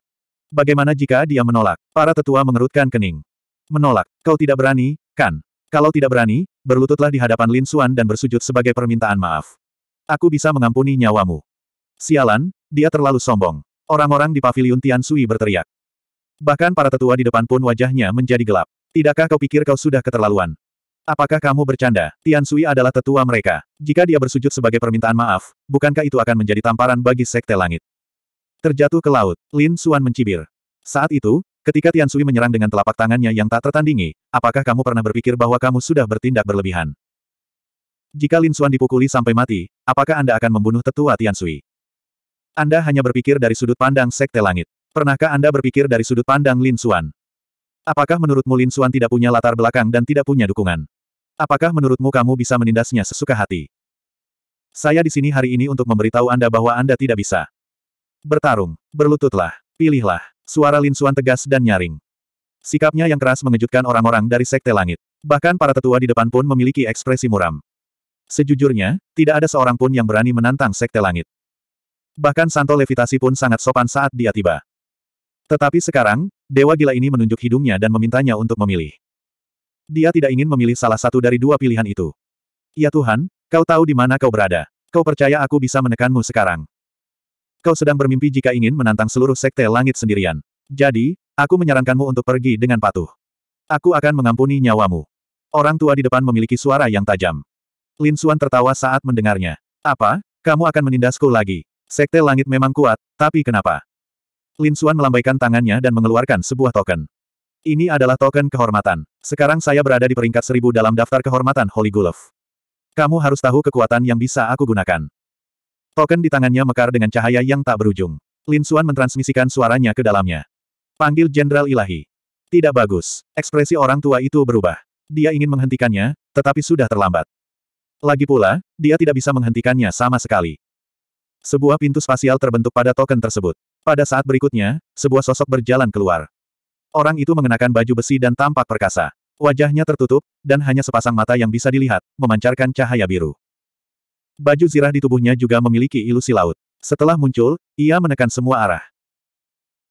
Bagaimana jika dia menolak? Para tetua mengerutkan kening. Menolak. Kau tidak berani, kan? Kalau tidak berani, berlututlah di hadapan Lin Xuan dan bersujud sebagai permintaan maaf. Aku bisa mengampuni nyawamu. Sialan, dia terlalu sombong. Orang-orang di Paviliun Tian Sui berteriak. Bahkan para tetua di depan pun wajahnya menjadi gelap. Tidakkah kau pikir kau sudah keterlaluan? Apakah kamu bercanda? Tian Sui adalah tetua mereka. Jika dia bersujud sebagai permintaan maaf, bukankah itu akan menjadi tamparan bagi sekte langit? Terjatuh ke laut, Lin Xuan mencibir. Saat itu, ketika Tian Sui menyerang dengan telapak tangannya yang tak tertandingi, apakah kamu pernah berpikir bahwa kamu sudah bertindak berlebihan? Jika Lin Xuan dipukuli sampai mati, apakah Anda akan membunuh tetua Tian Sui? Anda hanya berpikir dari sudut pandang sekte langit. Pernahkah Anda berpikir dari sudut pandang Lin Xuan? Apakah menurutmu Lin Xuan tidak punya latar belakang dan tidak punya dukungan? Apakah menurutmu kamu bisa menindasnya sesuka hati? Saya di sini hari ini untuk memberitahu Anda bahwa Anda tidak bisa. Bertarung, berlututlah, pilihlah. Suara Lin Xuan tegas dan nyaring. Sikapnya yang keras mengejutkan orang-orang dari Sekte Langit. Bahkan para tetua di depan pun memiliki ekspresi muram. Sejujurnya, tidak ada seorang pun yang berani menantang Sekte Langit. Bahkan Santo Levitasi pun sangat sopan saat dia tiba. Tetapi sekarang, dewa gila ini menunjuk hidungnya dan memintanya untuk memilih. Dia tidak ingin memilih salah satu dari dua pilihan itu. Ya Tuhan, kau tahu di mana kau berada. Kau percaya aku bisa menekanmu sekarang. Kau sedang bermimpi jika ingin menantang seluruh sekte langit sendirian. Jadi, aku menyarankanmu untuk pergi dengan patuh. Aku akan mengampuni nyawamu. Orang tua di depan memiliki suara yang tajam. Lin Xuan tertawa saat mendengarnya. Apa? Kamu akan menindasku lagi. Sekte langit memang kuat, tapi kenapa? Lin Xuan melambaikan tangannya dan mengeluarkan sebuah token. Ini adalah token kehormatan. Sekarang saya berada di peringkat seribu dalam daftar kehormatan Holy Gulf. Kamu harus tahu kekuatan yang bisa aku gunakan. Token di tangannya mekar dengan cahaya yang tak berujung. Lin Xuan mentransmisikan suaranya ke dalamnya. Panggil Jenderal Ilahi. Tidak bagus. Ekspresi orang tua itu berubah. Dia ingin menghentikannya, tetapi sudah terlambat. Lagi pula, dia tidak bisa menghentikannya sama sekali. Sebuah pintu spasial terbentuk pada token tersebut. Pada saat berikutnya, sebuah sosok berjalan keluar. Orang itu mengenakan baju besi dan tampak perkasa. Wajahnya tertutup, dan hanya sepasang mata yang bisa dilihat, memancarkan cahaya biru. Baju zirah di tubuhnya juga memiliki ilusi laut. Setelah muncul, ia menekan semua arah.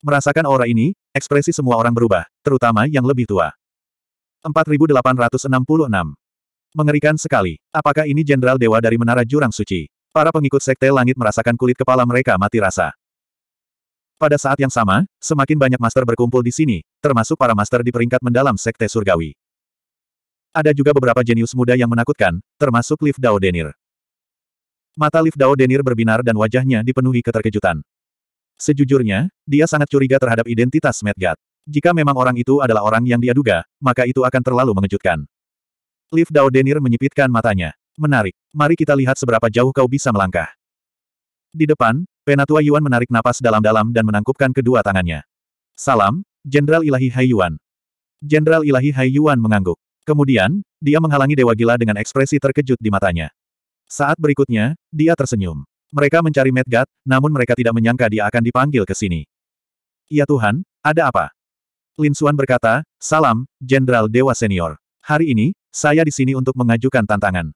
Merasakan aura ini, ekspresi semua orang berubah, terutama yang lebih tua. 4866. Mengerikan sekali. Apakah ini Jenderal Dewa dari Menara Jurang Suci? Para pengikut Sekte Langit merasakan kulit kepala mereka mati rasa. Pada saat yang sama, semakin banyak master berkumpul di sini, termasuk para master di peringkat mendalam Sekte Surgawi. Ada juga beberapa jenius muda yang menakutkan, termasuk Liv Dao Denir. Mata Liv Dao Denir berbinar dan wajahnya dipenuhi keterkejutan. Sejujurnya, dia sangat curiga terhadap identitas Medgad. Jika memang orang itu adalah orang yang dia duga, maka itu akan terlalu mengejutkan. Liv Dao Denir menyipitkan matanya. Menarik. Mari kita lihat seberapa jauh kau bisa melangkah. Di depan, Penatua Yuan menarik napas dalam-dalam dan menangkupkan kedua tangannya. Salam, Jenderal Ilahi Hai Yuan. Jenderal Ilahi Hai Yuan mengangguk. Kemudian, dia menghalangi Dewa Gila dengan ekspresi terkejut di matanya. Saat berikutnya, dia tersenyum. Mereka mencari Medgat, namun mereka tidak menyangka dia akan dipanggil ke sini. Ya Tuhan, ada apa? Lin Suan berkata, Salam, Jenderal Dewa Senior. Hari ini, saya di sini untuk mengajukan tantangan.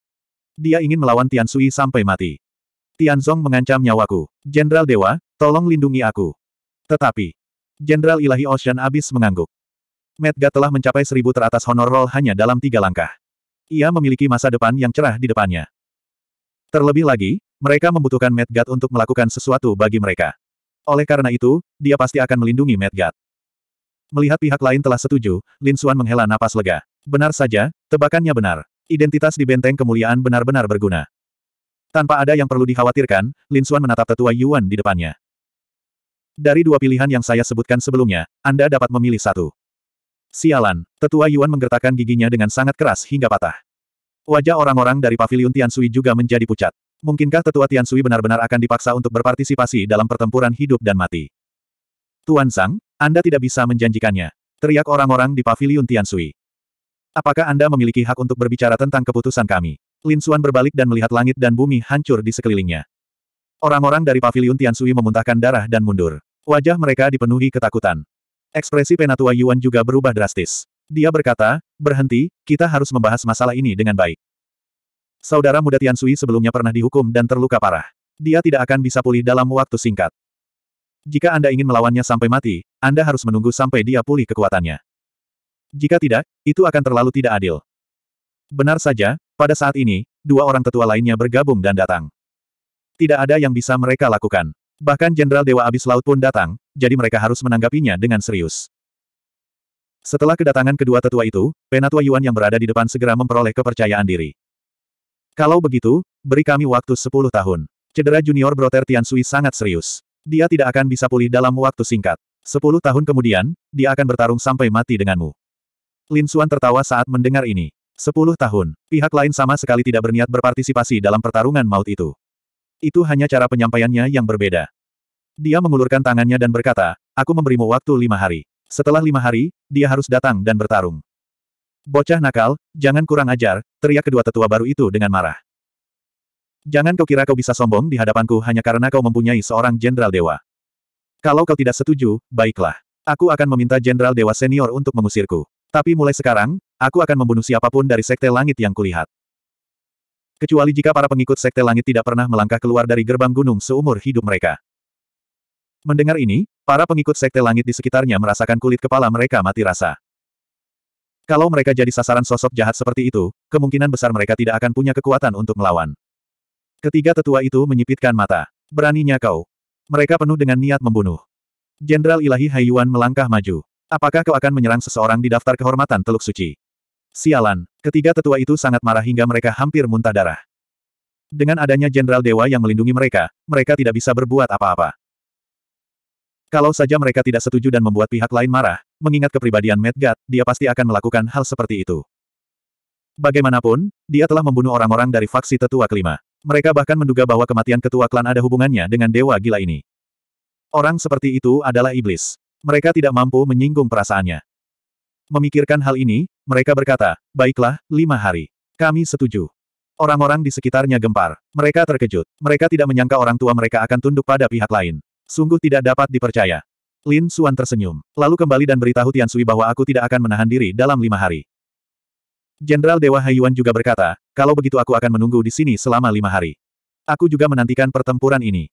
Dia ingin melawan Tian Sui sampai mati. Tianzong mengancam nyawaku. Jenderal Dewa, tolong lindungi aku. Tetapi, Jenderal Ilahi Ocean abis mengangguk. Medga telah mencapai seribu teratas honor roll hanya dalam tiga langkah. Ia memiliki masa depan yang cerah di depannya. Terlebih lagi, mereka membutuhkan Medgat untuk melakukan sesuatu bagi mereka. Oleh karena itu, dia pasti akan melindungi Medgat. Melihat pihak lain telah setuju, Lin Suan menghela napas lega. Benar saja, tebakannya benar. Identitas di benteng kemuliaan benar-benar berguna. Tanpa ada yang perlu dikhawatirkan, Lin Xuan menatap tetua Yuan di depannya. Dari dua pilihan yang saya sebutkan sebelumnya, Anda dapat memilih satu. Sialan, tetua Yuan menggertakkan giginya dengan sangat keras hingga patah. Wajah orang-orang dari pavilion Sui juga menjadi pucat. Mungkinkah tetua Tian Sui benar-benar akan dipaksa untuk berpartisipasi dalam pertempuran hidup dan mati? Tuan Sang, Anda tidak bisa menjanjikannya. Teriak orang-orang di pavilion Sui. Apakah Anda memiliki hak untuk berbicara tentang keputusan kami? Lin Suan berbalik dan melihat langit dan bumi hancur di sekelilingnya. Orang-orang dari pavilion Tiansui memuntahkan darah dan mundur. Wajah mereka dipenuhi ketakutan. Ekspresi penatua Yuan juga berubah drastis. Dia berkata, berhenti, kita harus membahas masalah ini dengan baik. Saudara muda Tiansui sebelumnya pernah dihukum dan terluka parah. Dia tidak akan bisa pulih dalam waktu singkat. Jika Anda ingin melawannya sampai mati, Anda harus menunggu sampai dia pulih kekuatannya. Jika tidak, itu akan terlalu tidak adil. Benar saja, pada saat ini, dua orang tetua lainnya bergabung dan datang. Tidak ada yang bisa mereka lakukan. Bahkan Jenderal Dewa Abis Laut pun datang, jadi mereka harus menanggapinya dengan serius. Setelah kedatangan kedua tetua itu, Penatua Yuan yang berada di depan segera memperoleh kepercayaan diri. Kalau begitu, beri kami waktu 10 tahun. Cedera junior Broter Tian Sui sangat serius. Dia tidak akan bisa pulih dalam waktu singkat. 10 tahun kemudian, dia akan bertarung sampai mati denganmu. Lin Xuan tertawa saat mendengar ini. Sepuluh tahun. Pihak lain sama sekali tidak berniat berpartisipasi dalam pertarungan maut itu. Itu hanya cara penyampaiannya yang berbeda. Dia mengulurkan tangannya dan berkata, aku memberimu waktu lima hari. Setelah lima hari, dia harus datang dan bertarung. Bocah nakal, jangan kurang ajar, teriak kedua tetua baru itu dengan marah. Jangan kau kira kau bisa sombong di hadapanku hanya karena kau mempunyai seorang jenderal dewa. Kalau kau tidak setuju, baiklah. Aku akan meminta jenderal dewa senior untuk mengusirku. Tapi mulai sekarang, aku akan membunuh siapapun dari Sekte Langit yang kulihat. Kecuali jika para pengikut Sekte Langit tidak pernah melangkah keluar dari gerbang gunung seumur hidup mereka. Mendengar ini, para pengikut Sekte Langit di sekitarnya merasakan kulit kepala mereka mati rasa. Kalau mereka jadi sasaran sosok jahat seperti itu, kemungkinan besar mereka tidak akan punya kekuatan untuk melawan. Ketiga tetua itu menyipitkan mata. Beraninya kau. Mereka penuh dengan niat membunuh. Jenderal Ilahi Haiyuan melangkah maju. Apakah kau akan menyerang seseorang di daftar kehormatan Teluk Suci? Sialan, ketiga tetua itu sangat marah hingga mereka hampir muntah darah. Dengan adanya Jenderal Dewa yang melindungi mereka, mereka tidak bisa berbuat apa-apa. Kalau saja mereka tidak setuju dan membuat pihak lain marah, mengingat kepribadian Medgat, dia pasti akan melakukan hal seperti itu. Bagaimanapun, dia telah membunuh orang-orang dari faksi tetua kelima. Mereka bahkan menduga bahwa kematian ketua klan ada hubungannya dengan dewa gila ini. Orang seperti itu adalah iblis mereka tidak mampu menyinggung perasaannya. Memikirkan hal ini, mereka berkata, baiklah, lima hari. Kami setuju. Orang-orang di sekitarnya gempar. Mereka terkejut. Mereka tidak menyangka orang tua mereka akan tunduk pada pihak lain. Sungguh tidak dapat dipercaya. Lin Suan tersenyum. Lalu kembali dan beritahu Tian Sui bahwa aku tidak akan menahan diri dalam lima hari. Jenderal Dewa Haiyuan juga berkata, kalau begitu aku akan menunggu di sini selama lima hari. Aku juga menantikan pertempuran ini.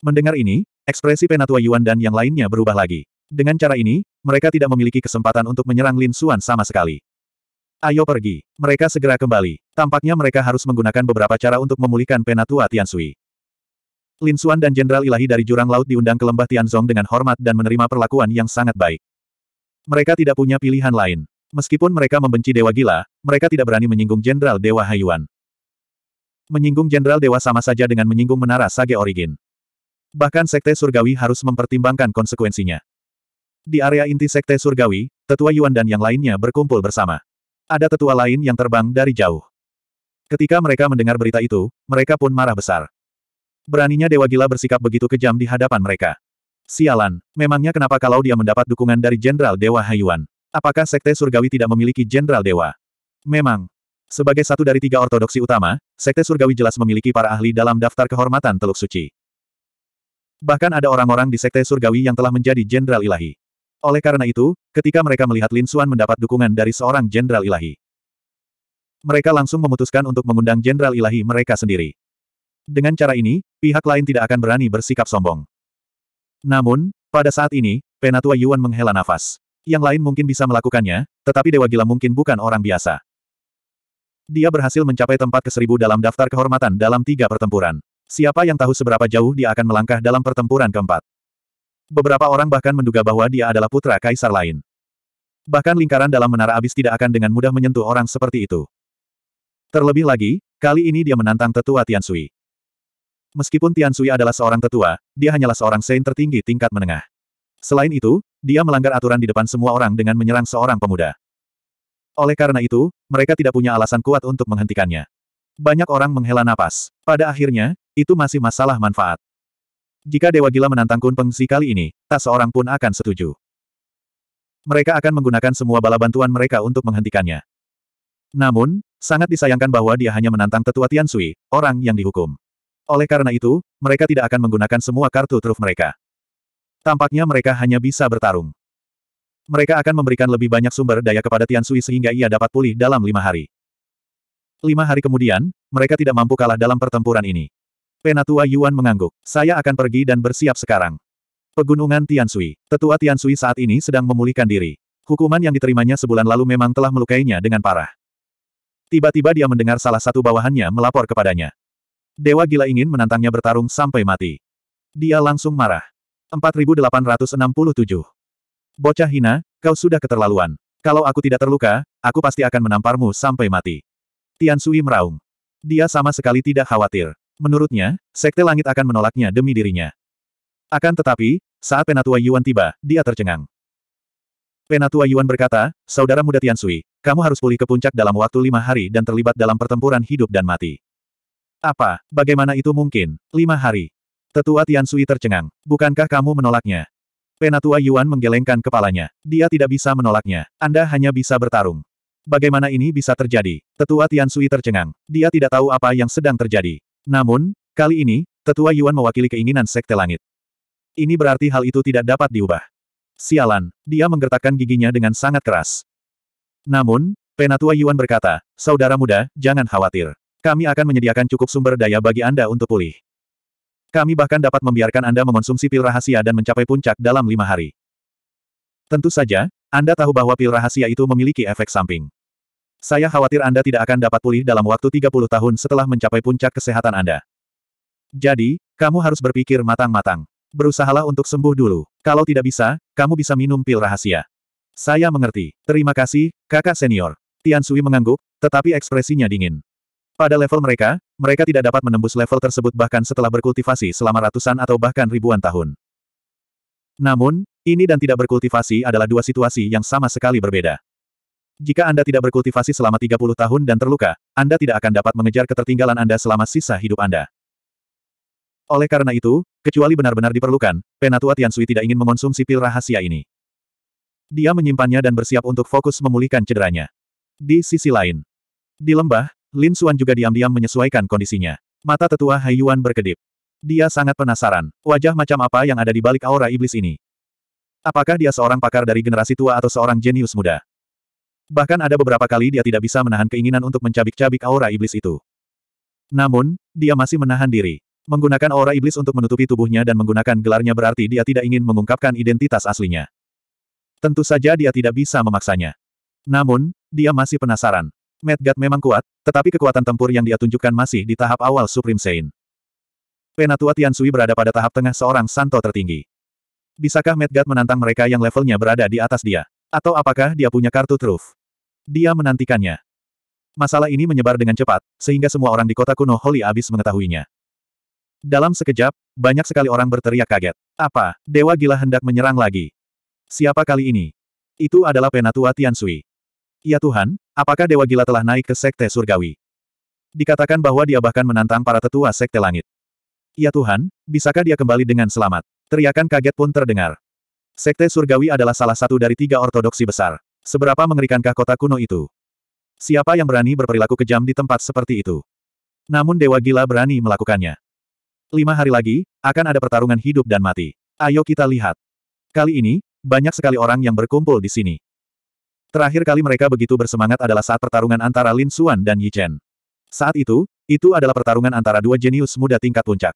Mendengar ini, ekspresi Penatua Yuan dan yang lainnya berubah lagi. Dengan cara ini, mereka tidak memiliki kesempatan untuk menyerang Lin Xuan sama sekali. Ayo pergi. Mereka segera kembali. Tampaknya mereka harus menggunakan beberapa cara untuk memulihkan Penatua Tian Sui. Lin Xuan dan Jenderal Ilahi dari Jurang Laut diundang ke lembah Tianzong dengan hormat dan menerima perlakuan yang sangat baik. Mereka tidak punya pilihan lain. Meskipun mereka membenci Dewa Gila, mereka tidak berani menyinggung Jenderal Dewa Haiyuan. Menyinggung Jenderal Dewa sama saja dengan menyinggung Menara Sage Origin. Bahkan Sekte Surgawi harus mempertimbangkan konsekuensinya. Di area inti Sekte Surgawi, Tetua Yuan dan yang lainnya berkumpul bersama. Ada tetua lain yang terbang dari jauh. Ketika mereka mendengar berita itu, mereka pun marah besar. Beraninya Dewa Gila bersikap begitu kejam di hadapan mereka. Sialan, memangnya kenapa kalau dia mendapat dukungan dari Jenderal Dewa Hayuan? Apakah Sekte Surgawi tidak memiliki Jenderal Dewa? Memang. Sebagai satu dari tiga ortodoksi utama, Sekte Surgawi jelas memiliki para ahli dalam daftar kehormatan Teluk Suci. Bahkan ada orang-orang di Sekte Surgawi yang telah menjadi Jenderal Ilahi. Oleh karena itu, ketika mereka melihat Lin Xuan mendapat dukungan dari seorang Jenderal Ilahi, mereka langsung memutuskan untuk mengundang Jenderal Ilahi mereka sendiri. Dengan cara ini, pihak lain tidak akan berani bersikap sombong. Namun, pada saat ini, Penatua Yuan menghela nafas. Yang lain mungkin bisa melakukannya, tetapi Dewa Gila mungkin bukan orang biasa. Dia berhasil mencapai tempat ke-1000 dalam daftar kehormatan dalam tiga pertempuran. Siapa yang tahu seberapa jauh dia akan melangkah dalam pertempuran keempat. Beberapa orang bahkan menduga bahwa dia adalah putra kaisar lain. Bahkan lingkaran dalam menara abis tidak akan dengan mudah menyentuh orang seperti itu. Terlebih lagi, kali ini dia menantang tetua Tian Sui. Meskipun Tian Sui adalah seorang tetua, dia hanyalah seorang sein tertinggi tingkat menengah. Selain itu, dia melanggar aturan di depan semua orang dengan menyerang seorang pemuda. Oleh karena itu, mereka tidak punya alasan kuat untuk menghentikannya. Banyak orang menghela napas. Pada akhirnya, itu masih masalah manfaat. Jika Dewa Gila menantang Kun Pengsi kali ini, tak seorang pun akan setuju. Mereka akan menggunakan semua bala bantuan mereka untuk menghentikannya. Namun, sangat disayangkan bahwa dia hanya menantang tetua Tian Sui, orang yang dihukum. Oleh karena itu, mereka tidak akan menggunakan semua kartu truf mereka. Tampaknya mereka hanya bisa bertarung mereka akan memberikan lebih banyak sumber daya kepada Tian Sui sehingga ia dapat pulih dalam lima hari. Lima hari kemudian, mereka tidak mampu kalah dalam pertempuran ini. Penatua Yuan mengangguk. Saya akan pergi dan bersiap sekarang. Pegunungan Tiansui. Tetua Tiansui saat ini sedang memulihkan diri. Hukuman yang diterimanya sebulan lalu memang telah melukainya dengan parah. Tiba-tiba dia mendengar salah satu bawahannya melapor kepadanya. Dewa gila ingin menantangnya bertarung sampai mati. Dia langsung marah. 4867. Bocah hina, kau sudah keterlaluan. Kalau aku tidak terluka, aku pasti akan menamparmu sampai mati. Tiansui meraung. Dia sama sekali tidak khawatir. Menurutnya, Sekte Langit akan menolaknya demi dirinya. Akan tetapi, saat Penatua Yuan tiba, dia tercengang. Penatua Yuan berkata, Saudara muda Tian Sui, kamu harus pulih ke puncak dalam waktu lima hari dan terlibat dalam pertempuran hidup dan mati. Apa, bagaimana itu mungkin, lima hari? Tetua Tian Sui tercengang. Bukankah kamu menolaknya? Penatua Yuan menggelengkan kepalanya. Dia tidak bisa menolaknya. Anda hanya bisa bertarung. Bagaimana ini bisa terjadi? Tetua Tian Sui tercengang. Dia tidak tahu apa yang sedang terjadi. Namun, kali ini, tetua Yuan mewakili keinginan Sekte Langit. Ini berarti hal itu tidak dapat diubah. Sialan, dia menggertakkan giginya dengan sangat keras. Namun, Penatua Yuan berkata, Saudara muda, jangan khawatir. Kami akan menyediakan cukup sumber daya bagi Anda untuk pulih. Kami bahkan dapat membiarkan Anda mengonsumsi pil rahasia dan mencapai puncak dalam lima hari. Tentu saja, Anda tahu bahwa pil rahasia itu memiliki efek samping. Saya khawatir Anda tidak akan dapat pulih dalam waktu 30 tahun setelah mencapai puncak kesehatan Anda. Jadi, kamu harus berpikir matang-matang. Berusahalah untuk sembuh dulu. Kalau tidak bisa, kamu bisa minum pil rahasia. Saya mengerti. Terima kasih, kakak senior. Tian Sui mengangguk, tetapi ekspresinya dingin. Pada level mereka, mereka tidak dapat menembus level tersebut bahkan setelah berkultivasi selama ratusan atau bahkan ribuan tahun. Namun, ini dan tidak berkultivasi adalah dua situasi yang sama sekali berbeda. Jika Anda tidak berkultivasi selama 30 tahun dan terluka, Anda tidak akan dapat mengejar ketertinggalan Anda selama sisa hidup Anda. Oleh karena itu, kecuali benar-benar diperlukan, Penatua Tiansui tidak ingin mengonsumsi pil rahasia ini. Dia menyimpannya dan bersiap untuk fokus memulihkan cederanya. Di sisi lain, di lembah, Lin Xuan juga diam-diam menyesuaikan kondisinya. Mata tetua Hai Yuan berkedip. Dia sangat penasaran, wajah macam apa yang ada di balik aura iblis ini. Apakah dia seorang pakar dari generasi tua atau seorang jenius muda? Bahkan ada beberapa kali dia tidak bisa menahan keinginan untuk mencabik-cabik aura iblis itu. Namun, dia masih menahan diri. Menggunakan aura iblis untuk menutupi tubuhnya dan menggunakan gelarnya berarti dia tidak ingin mengungkapkan identitas aslinya. Tentu saja dia tidak bisa memaksanya. Namun, dia masih penasaran. Medgat memang kuat, tetapi kekuatan tempur yang dia tunjukkan masih di tahap awal Supreme Saint. Penatua Sui berada pada tahap tengah seorang santo tertinggi. Bisakah Medgat menantang mereka yang levelnya berada di atas dia? Atau apakah dia punya kartu truf? Dia menantikannya. Masalah ini menyebar dengan cepat, sehingga semua orang di kota kuno Holy Abyss mengetahuinya. Dalam sekejap, banyak sekali orang berteriak kaget. Apa, Dewa Gila hendak menyerang lagi? Siapa kali ini? Itu adalah Penatua Tiansui. Ya Tuhan, apakah Dewa Gila telah naik ke Sekte Surgawi? Dikatakan bahwa dia bahkan menantang para tetua Sekte Langit. Ya Tuhan, bisakah dia kembali dengan selamat? Teriakan kaget pun terdengar. Sekte Surgawi adalah salah satu dari tiga ortodoksi besar. Seberapa mengerikankah kota kuno itu? Siapa yang berani berperilaku kejam di tempat seperti itu? Namun Dewa Gila berani melakukannya. Lima hari lagi, akan ada pertarungan hidup dan mati. Ayo kita lihat. Kali ini, banyak sekali orang yang berkumpul di sini. Terakhir kali mereka begitu bersemangat adalah saat pertarungan antara Lin Xuan dan Yi Chen. Saat itu, itu adalah pertarungan antara dua jenius muda tingkat puncak.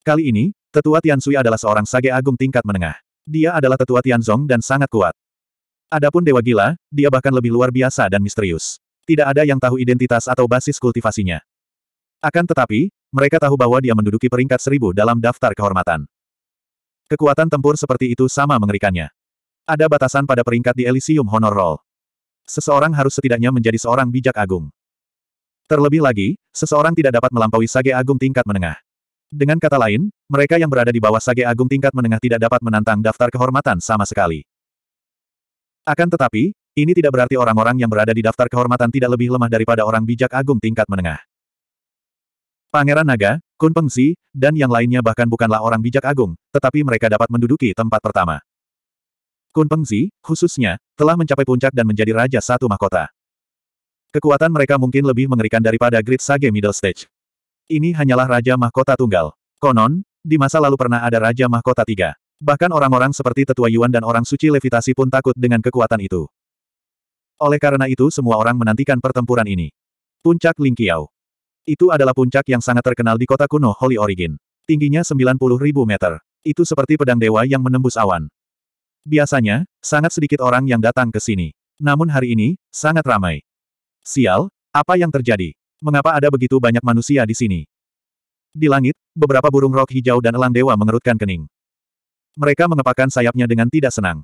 Kali ini, tetua Tian Tiansui adalah seorang sage agung tingkat menengah. Dia adalah tetua Tian Zong dan sangat kuat. Adapun Dewa Gila, dia bahkan lebih luar biasa dan misterius. Tidak ada yang tahu identitas atau basis kultivasinya. Akan tetapi, mereka tahu bahwa dia menduduki peringkat seribu dalam daftar kehormatan. Kekuatan tempur seperti itu sama mengerikannya. Ada batasan pada peringkat di Elysium Honor Roll. Seseorang harus setidaknya menjadi seorang bijak agung. Terlebih lagi, seseorang tidak dapat melampaui sage agung tingkat menengah. Dengan kata lain, mereka yang berada di bawah sage agung tingkat menengah tidak dapat menantang daftar kehormatan sama sekali. Akan tetapi, ini tidak berarti orang-orang yang berada di daftar kehormatan tidak lebih lemah daripada orang bijak agung tingkat menengah. Pangeran Naga, Kun Pengsi, dan yang lainnya bahkan bukanlah orang bijak agung, tetapi mereka dapat menduduki tempat pertama. Kun Pengsi, khususnya, telah mencapai puncak dan menjadi Raja Satu Mahkota. Kekuatan mereka mungkin lebih mengerikan daripada Great Sage Middle Stage. Ini hanyalah Raja Mahkota Tunggal. Konon, di masa lalu pernah ada Raja Mahkota Tiga. Bahkan orang-orang seperti tetua Yuan dan orang suci levitasi pun takut dengan kekuatan itu. Oleh karena itu semua orang menantikan pertempuran ini. Puncak Lingqiao. Itu adalah puncak yang sangat terkenal di kota kuno Holy Origin. Tingginya 90.000 meter. Itu seperti pedang dewa yang menembus awan. Biasanya, sangat sedikit orang yang datang ke sini. Namun hari ini, sangat ramai. Sial, apa yang terjadi? Mengapa ada begitu banyak manusia di sini? Di langit, beberapa burung rok hijau dan elang dewa mengerutkan kening. Mereka mengepakkan sayapnya dengan tidak senang.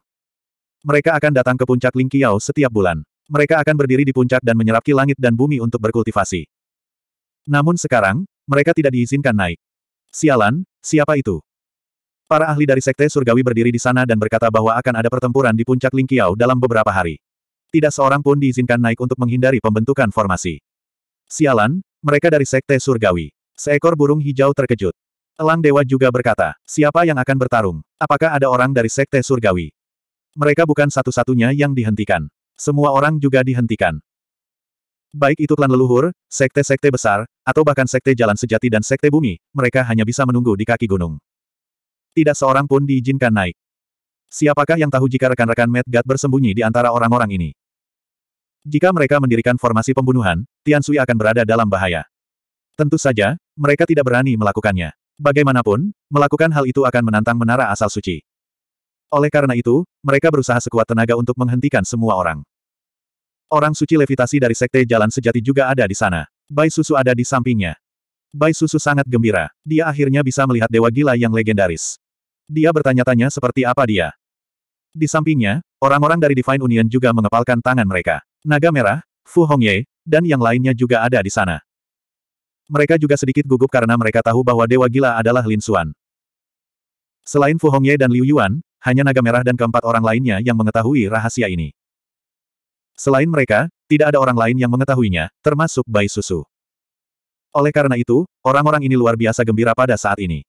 Mereka akan datang ke puncak Ling Qiao setiap bulan. Mereka akan berdiri di puncak dan menyerapki langit dan bumi untuk berkultivasi. Namun sekarang, mereka tidak diizinkan naik. Sialan, siapa itu? Para ahli dari Sekte Surgawi berdiri di sana dan berkata bahwa akan ada pertempuran di puncak Ling Qiao dalam beberapa hari. Tidak seorang pun diizinkan naik untuk menghindari pembentukan formasi. Sialan, mereka dari Sekte Surgawi. Seekor burung hijau terkejut. Elang Dewa juga berkata, siapa yang akan bertarung? Apakah ada orang dari Sekte Surgawi? Mereka bukan satu-satunya yang dihentikan. Semua orang juga dihentikan. Baik itu klan leluhur, sekte-sekte besar, atau bahkan sekte jalan sejati dan sekte bumi, mereka hanya bisa menunggu di kaki gunung. Tidak seorang pun diizinkan naik. Siapakah yang tahu jika rekan-rekan Mad God bersembunyi di antara orang-orang ini? Jika mereka mendirikan formasi pembunuhan, Tian Sui akan berada dalam bahaya. Tentu saja, mereka tidak berani melakukannya. Bagaimanapun, melakukan hal itu akan menantang menara asal suci. Oleh karena itu, mereka berusaha sekuat tenaga untuk menghentikan semua orang. Orang suci levitasi dari Sekte Jalan Sejati juga ada di sana. Bai Susu ada di sampingnya. Bai Susu sangat gembira. Dia akhirnya bisa melihat dewa gila yang legendaris. Dia bertanya-tanya seperti apa dia. Di sampingnya, orang-orang dari Divine Union juga mengepalkan tangan mereka. Naga Merah, Fu Hongye, dan yang lainnya juga ada di sana. Mereka juga sedikit gugup karena mereka tahu bahwa Dewa Gila adalah Lin Xuan. Selain Fu Hongye dan Liu Yuan, hanya naga merah dan keempat orang lainnya yang mengetahui rahasia ini. Selain mereka, tidak ada orang lain yang mengetahuinya, termasuk Bai Susu. Oleh karena itu, orang-orang ini luar biasa gembira pada saat ini.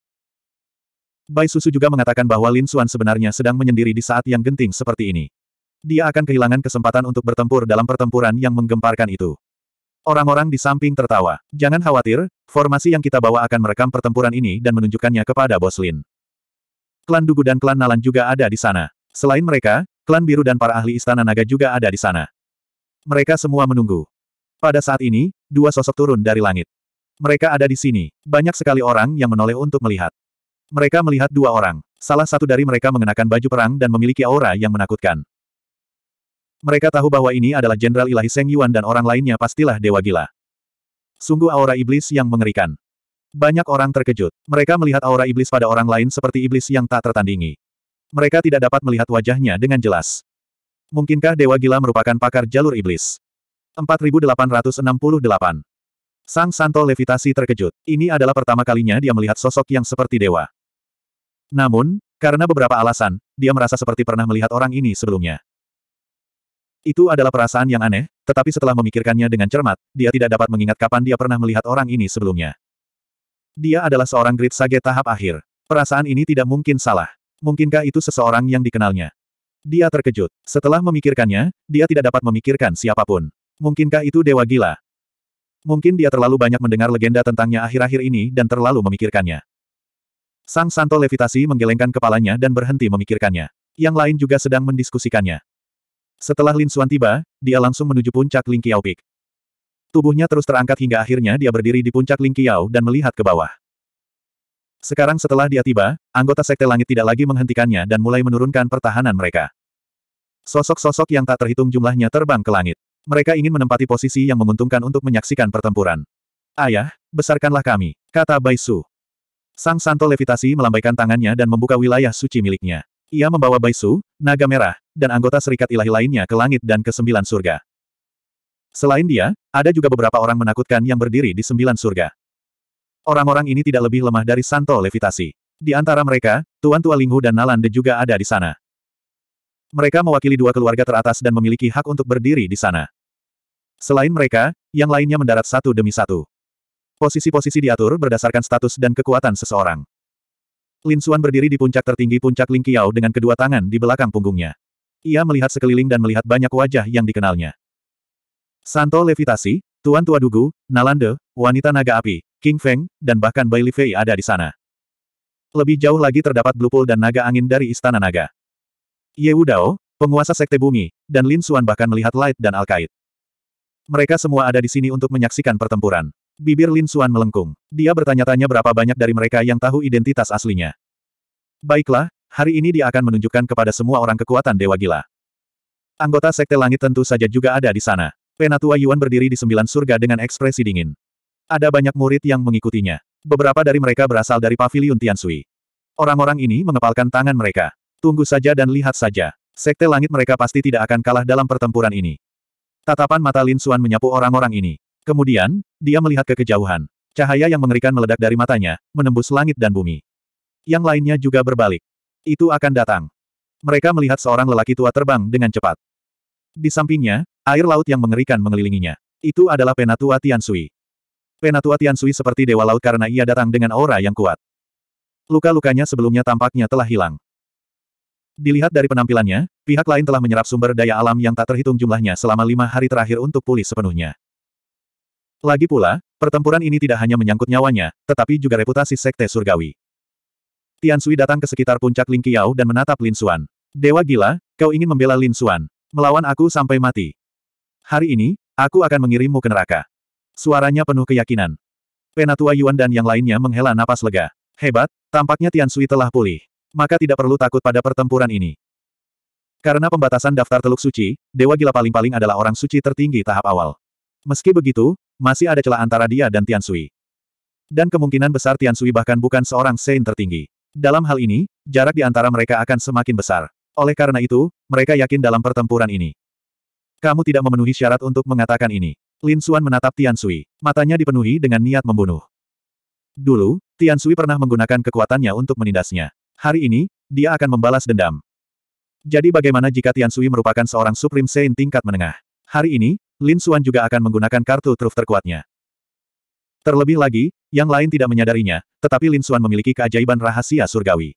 Bai Susu juga mengatakan bahwa Lin Xuan sebenarnya sedang menyendiri di saat yang genting seperti ini. Dia akan kehilangan kesempatan untuk bertempur dalam pertempuran yang menggemparkan itu. Orang-orang di samping tertawa. Jangan khawatir, formasi yang kita bawa akan merekam pertempuran ini dan menunjukkannya kepada Bos Lin. Klan Dugu dan klan Nalan juga ada di sana. Selain mereka, klan Biru dan para ahli Istana Naga juga ada di sana. Mereka semua menunggu. Pada saat ini, dua sosok turun dari langit. Mereka ada di sini. Banyak sekali orang yang menoleh untuk melihat. Mereka melihat dua orang. Salah satu dari mereka mengenakan baju perang dan memiliki aura yang menakutkan. Mereka tahu bahwa ini adalah Jenderal Ilahi Seng Yuan dan orang lainnya pastilah dewa gila. Sungguh aura iblis yang mengerikan. Banyak orang terkejut. Mereka melihat aura iblis pada orang lain seperti iblis yang tak tertandingi. Mereka tidak dapat melihat wajahnya dengan jelas. Mungkinkah Dewa Gila merupakan pakar jalur iblis? 4868 Sang Santo Levitasi terkejut. Ini adalah pertama kalinya dia melihat sosok yang seperti dewa. Namun, karena beberapa alasan, dia merasa seperti pernah melihat orang ini sebelumnya. Itu adalah perasaan yang aneh, tetapi setelah memikirkannya dengan cermat, dia tidak dapat mengingat kapan dia pernah melihat orang ini sebelumnya. Dia adalah seorang grit sage tahap akhir. Perasaan ini tidak mungkin salah. Mungkinkah itu seseorang yang dikenalnya? Dia terkejut. Setelah memikirkannya, dia tidak dapat memikirkan siapapun. Mungkinkah itu dewa gila? Mungkin dia terlalu banyak mendengar legenda tentangnya akhir-akhir ini dan terlalu memikirkannya. Sang Santo Levitasi menggelengkan kepalanya dan berhenti memikirkannya. Yang lain juga sedang mendiskusikannya. Setelah Lin Xuan tiba, dia langsung menuju puncak Ling Qiao Peak. Tubuhnya terus terangkat hingga akhirnya dia berdiri di puncak Ling Qiao dan melihat ke bawah. Sekarang setelah dia tiba, anggota Sekte Langit tidak lagi menghentikannya dan mulai menurunkan pertahanan mereka. Sosok-sosok yang tak terhitung jumlahnya terbang ke langit. Mereka ingin menempati posisi yang menguntungkan untuk menyaksikan pertempuran. Ayah, besarkanlah kami, kata Bai Su. Sang Santo levitasi melambaikan tangannya dan membuka wilayah suci miliknya. Ia membawa Bai Su, naga merah, dan anggota serikat ilahi lainnya ke langit dan ke sembilan surga. Selain dia, ada juga beberapa orang menakutkan yang berdiri di sembilan surga. Orang-orang ini tidak lebih lemah dari Santo Levitasi. Di antara mereka, Tuan Tua Linghu dan Nalande juga ada di sana. Mereka mewakili dua keluarga teratas dan memiliki hak untuk berdiri di sana. Selain mereka, yang lainnya mendarat satu demi satu. Posisi-posisi diatur berdasarkan status dan kekuatan seseorang. Lin Xuan berdiri di puncak tertinggi puncak Lingqiao dengan kedua tangan di belakang punggungnya. Ia melihat sekeliling dan melihat banyak wajah yang dikenalnya. Santo Levitasi, Tuan Tua Dugu, Nalande, Wanita Naga Api, King Feng, dan bahkan Bai Fei ada di sana. Lebih jauh lagi terdapat Blue dan Naga Angin dari Istana Naga. Ye Wudao, penguasa Sekte Bumi, dan Lin Xuan bahkan melihat Light dan Alkait. Mereka semua ada di sini untuk menyaksikan pertempuran. Bibir Lin Xuan melengkung. Dia bertanya-tanya berapa banyak dari mereka yang tahu identitas aslinya. Baiklah, Hari ini dia akan menunjukkan kepada semua orang kekuatan Dewa Gila. Anggota Sekte Langit tentu saja juga ada di sana. Penatua Yuan berdiri di sembilan surga dengan ekspresi dingin. Ada banyak murid yang mengikutinya. Beberapa dari mereka berasal dari pavilion Tiansui. Orang-orang ini mengepalkan tangan mereka. Tunggu saja dan lihat saja. Sekte langit mereka pasti tidak akan kalah dalam pertempuran ini. Tatapan mata Lin Xuan menyapu orang-orang ini. Kemudian, dia melihat ke kejauhan. Cahaya yang mengerikan meledak dari matanya, menembus langit dan bumi. Yang lainnya juga berbalik. Itu akan datang. Mereka melihat seorang lelaki tua terbang dengan cepat. Di sampingnya, air laut yang mengerikan mengelilinginya. Itu adalah Penatua Tiansui. Penatua Tiansui seperti dewa laut karena ia datang dengan aura yang kuat. Luka-lukanya sebelumnya tampaknya telah hilang. Dilihat dari penampilannya, pihak lain telah menyerap sumber daya alam yang tak terhitung jumlahnya selama lima hari terakhir untuk pulih sepenuhnya. Lagi pula, pertempuran ini tidak hanya menyangkut nyawanya, tetapi juga reputasi Sekte Surgawi. Tian Sui datang ke sekitar puncak Ling Qiao dan menatap Lin Xuan. Dewa gila, kau ingin membela Lin Xuan. Melawan aku sampai mati. Hari ini, aku akan mengirimmu ke neraka. Suaranya penuh keyakinan. Penatua Yuan dan yang lainnya menghela napas lega. Hebat, tampaknya Tian Sui telah pulih. Maka tidak perlu takut pada pertempuran ini. Karena pembatasan daftar Teluk Suci, Dewa Gila paling-paling adalah orang suci tertinggi tahap awal. Meski begitu, masih ada celah antara dia dan Tian Sui. Dan kemungkinan besar Tian Sui bahkan bukan seorang saint tertinggi. Dalam hal ini, jarak di antara mereka akan semakin besar. Oleh karena itu, mereka yakin dalam pertempuran ini. Kamu tidak memenuhi syarat untuk mengatakan ini. Lin Xuan menatap Tian Sui. Matanya dipenuhi dengan niat membunuh. Dulu, Tian Sui pernah menggunakan kekuatannya untuk menindasnya. Hari ini, dia akan membalas dendam. Jadi bagaimana jika Tian Sui merupakan seorang Supreme Saint tingkat menengah? Hari ini, Lin Xuan juga akan menggunakan kartu truf terkuatnya. Terlebih lagi, yang lain tidak menyadarinya, tetapi Lin Suan memiliki keajaiban rahasia surgawi.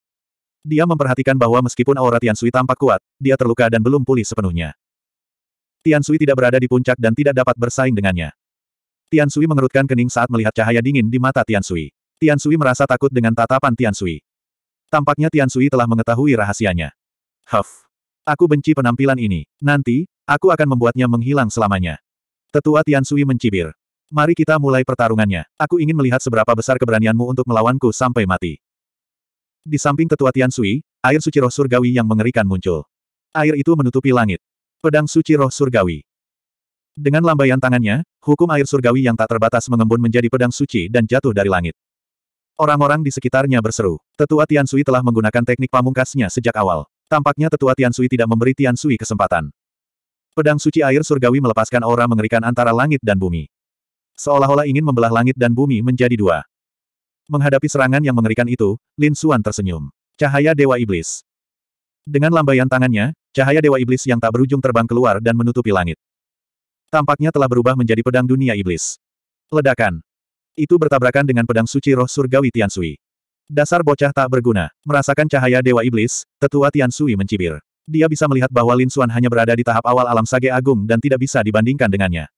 Dia memperhatikan bahwa meskipun aura Sui tampak kuat, dia terluka dan belum pulih sepenuhnya. Tian Sui tidak berada di puncak dan tidak dapat bersaing dengannya. Tian Sui mengerutkan kening saat melihat cahaya dingin di mata Tian Sui. Tian Sui merasa takut dengan tatapan Tian Sui. Tampaknya Tian Sui telah mengetahui rahasianya. Huff. Aku benci penampilan ini. Nanti, aku akan membuatnya menghilang selamanya. Tetua Tian Sui mencibir. Mari kita mulai pertarungannya. Aku ingin melihat seberapa besar keberanianmu untuk melawanku sampai mati. Di samping tetua Tian Sui, air suci roh surgawi yang mengerikan muncul. Air itu menutupi langit. Pedang suci roh surgawi. Dengan lambaian tangannya, hukum air surgawi yang tak terbatas mengembun menjadi pedang suci dan jatuh dari langit. Orang-orang di sekitarnya berseru. Tetua Tian Sui telah menggunakan teknik pamungkasnya sejak awal. Tampaknya Tetua Tian Sui tidak memberi Tian Sui kesempatan. Pedang suci air surgawi melepaskan aura mengerikan antara langit dan bumi. Seolah-olah ingin membelah langit dan bumi menjadi dua. Menghadapi serangan yang mengerikan itu, Lin Xuan tersenyum. Cahaya Dewa Iblis. Dengan lambaian tangannya, cahaya Dewa Iblis yang tak berujung terbang keluar dan menutupi langit. Tampaknya telah berubah menjadi pedang dunia iblis. Ledakan. Itu bertabrakan dengan pedang suci roh surgawi Tian Sui. Dasar bocah tak berguna. Merasakan cahaya Dewa Iblis, tetua Tian Sui mencibir. Dia bisa melihat bahwa Lin Xuan hanya berada di tahap awal alam sage agung dan tidak bisa dibandingkan dengannya.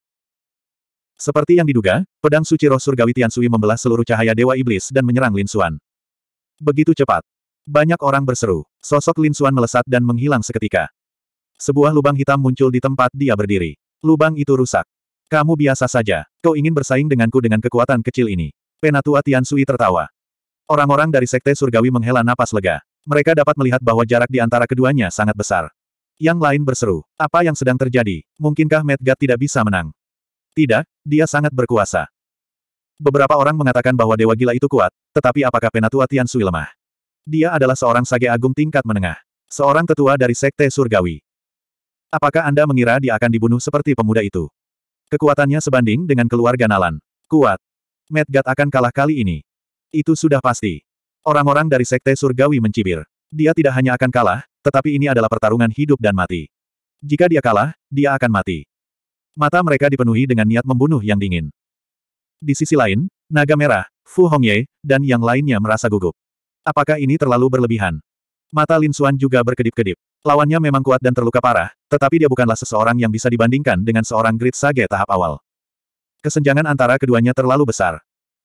Seperti yang diduga, pedang suci roh surgawi Tian Sui membelah seluruh cahaya Dewa Iblis dan menyerang Lin Xuan. Begitu cepat. Banyak orang berseru. Sosok Lin Xuan melesat dan menghilang seketika. Sebuah lubang hitam muncul di tempat dia berdiri. Lubang itu rusak. Kamu biasa saja. Kau ingin bersaing denganku dengan kekuatan kecil ini. Penatua Tian Sui tertawa. Orang-orang dari Sekte Surgawi menghela napas lega. Mereka dapat melihat bahwa jarak di antara keduanya sangat besar. Yang lain berseru. Apa yang sedang terjadi? Mungkinkah Medgat tidak bisa menang? Tidak, dia sangat berkuasa. Beberapa orang mengatakan bahwa dewa gila itu kuat, tetapi apakah Penatua Tiansui lemah? Dia adalah seorang sage agung tingkat menengah. Seorang tetua dari Sekte Surgawi. Apakah Anda mengira dia akan dibunuh seperti pemuda itu? Kekuatannya sebanding dengan keluarga Nalan. Kuat. Medgat akan kalah kali ini. Itu sudah pasti. Orang-orang dari Sekte Surgawi mencibir. Dia tidak hanya akan kalah, tetapi ini adalah pertarungan hidup dan mati. Jika dia kalah, dia akan mati. Mata mereka dipenuhi dengan niat membunuh yang dingin. Di sisi lain, Naga Merah, Fu Hongye, dan yang lainnya merasa gugup. Apakah ini terlalu berlebihan? Mata Lin Xuan juga berkedip-kedip. Lawannya memang kuat dan terluka parah, tetapi dia bukanlah seseorang yang bisa dibandingkan dengan seorang Great Sage tahap awal. Kesenjangan antara keduanya terlalu besar.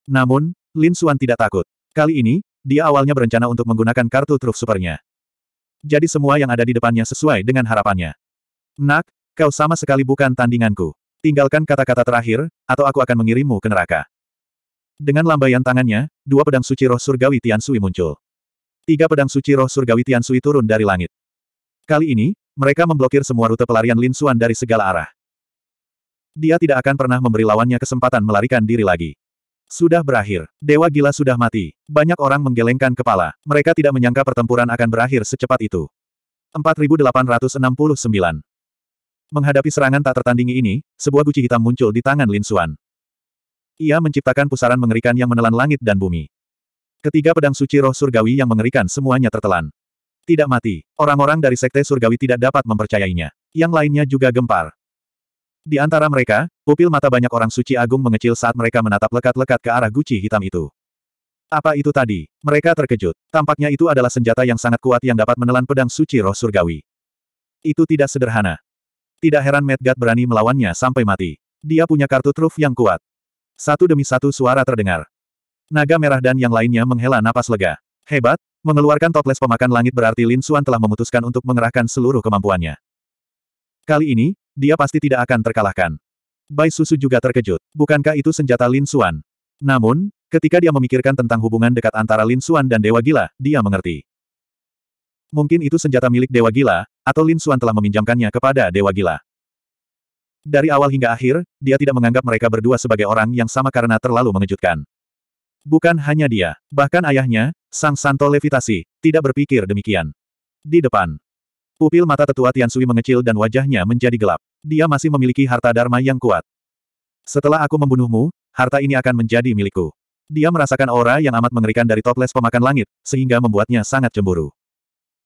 Namun, Lin Xuan tidak takut. Kali ini, dia awalnya berencana untuk menggunakan kartu truf supernya. Jadi semua yang ada di depannya sesuai dengan harapannya. Nak, Kau sama sekali bukan tandinganku. Tinggalkan kata-kata terakhir, atau aku akan mengirimmu ke neraka. Dengan lambaian tangannya, dua pedang suci roh surgawi Tian Sui muncul. Tiga pedang suci roh surgawi Tian Sui turun dari langit. Kali ini, mereka memblokir semua rute pelarian Lin Xuan dari segala arah. Dia tidak akan pernah memberi lawannya kesempatan melarikan diri lagi. Sudah berakhir. Dewa gila sudah mati. Banyak orang menggelengkan kepala. Mereka tidak menyangka pertempuran akan berakhir secepat itu. 4869 Menghadapi serangan tak tertandingi ini, sebuah guci hitam muncul di tangan Lin Xuan. Ia menciptakan pusaran mengerikan yang menelan langit dan bumi. Ketiga pedang suci roh surgawi yang mengerikan semuanya tertelan. Tidak mati, orang-orang dari sekte surgawi tidak dapat mempercayainya. Yang lainnya juga gempar. Di antara mereka, pupil mata banyak orang suci agung mengecil saat mereka menatap lekat-lekat ke arah guci hitam itu. Apa itu tadi? Mereka terkejut. Tampaknya itu adalah senjata yang sangat kuat yang dapat menelan pedang suci roh surgawi. Itu tidak sederhana. Tidak heran Medgat berani melawannya sampai mati. Dia punya kartu truf yang kuat. Satu demi satu suara terdengar. Naga merah dan yang lainnya menghela napas lega. Hebat, mengeluarkan toples pemakan langit berarti Lin Xuan telah memutuskan untuk mengerahkan seluruh kemampuannya. Kali ini, dia pasti tidak akan terkalahkan. Bai Susu juga terkejut. Bukankah itu senjata Lin Xuan? Namun, ketika dia memikirkan tentang hubungan dekat antara Lin Xuan dan Dewa Gila, dia mengerti. Mungkin itu senjata milik Dewa Gila, atau Lin Suan telah meminjamkannya kepada Dewa Gila. Dari awal hingga akhir, dia tidak menganggap mereka berdua sebagai orang yang sama karena terlalu mengejutkan. Bukan hanya dia, bahkan ayahnya, Sang Santo Levitasi, tidak berpikir demikian. Di depan, pupil mata tetua Tian Sui mengecil dan wajahnya menjadi gelap. Dia masih memiliki harta dharma yang kuat. Setelah aku membunuhmu, harta ini akan menjadi milikku. Dia merasakan aura yang amat mengerikan dari toples pemakan langit, sehingga membuatnya sangat cemburu.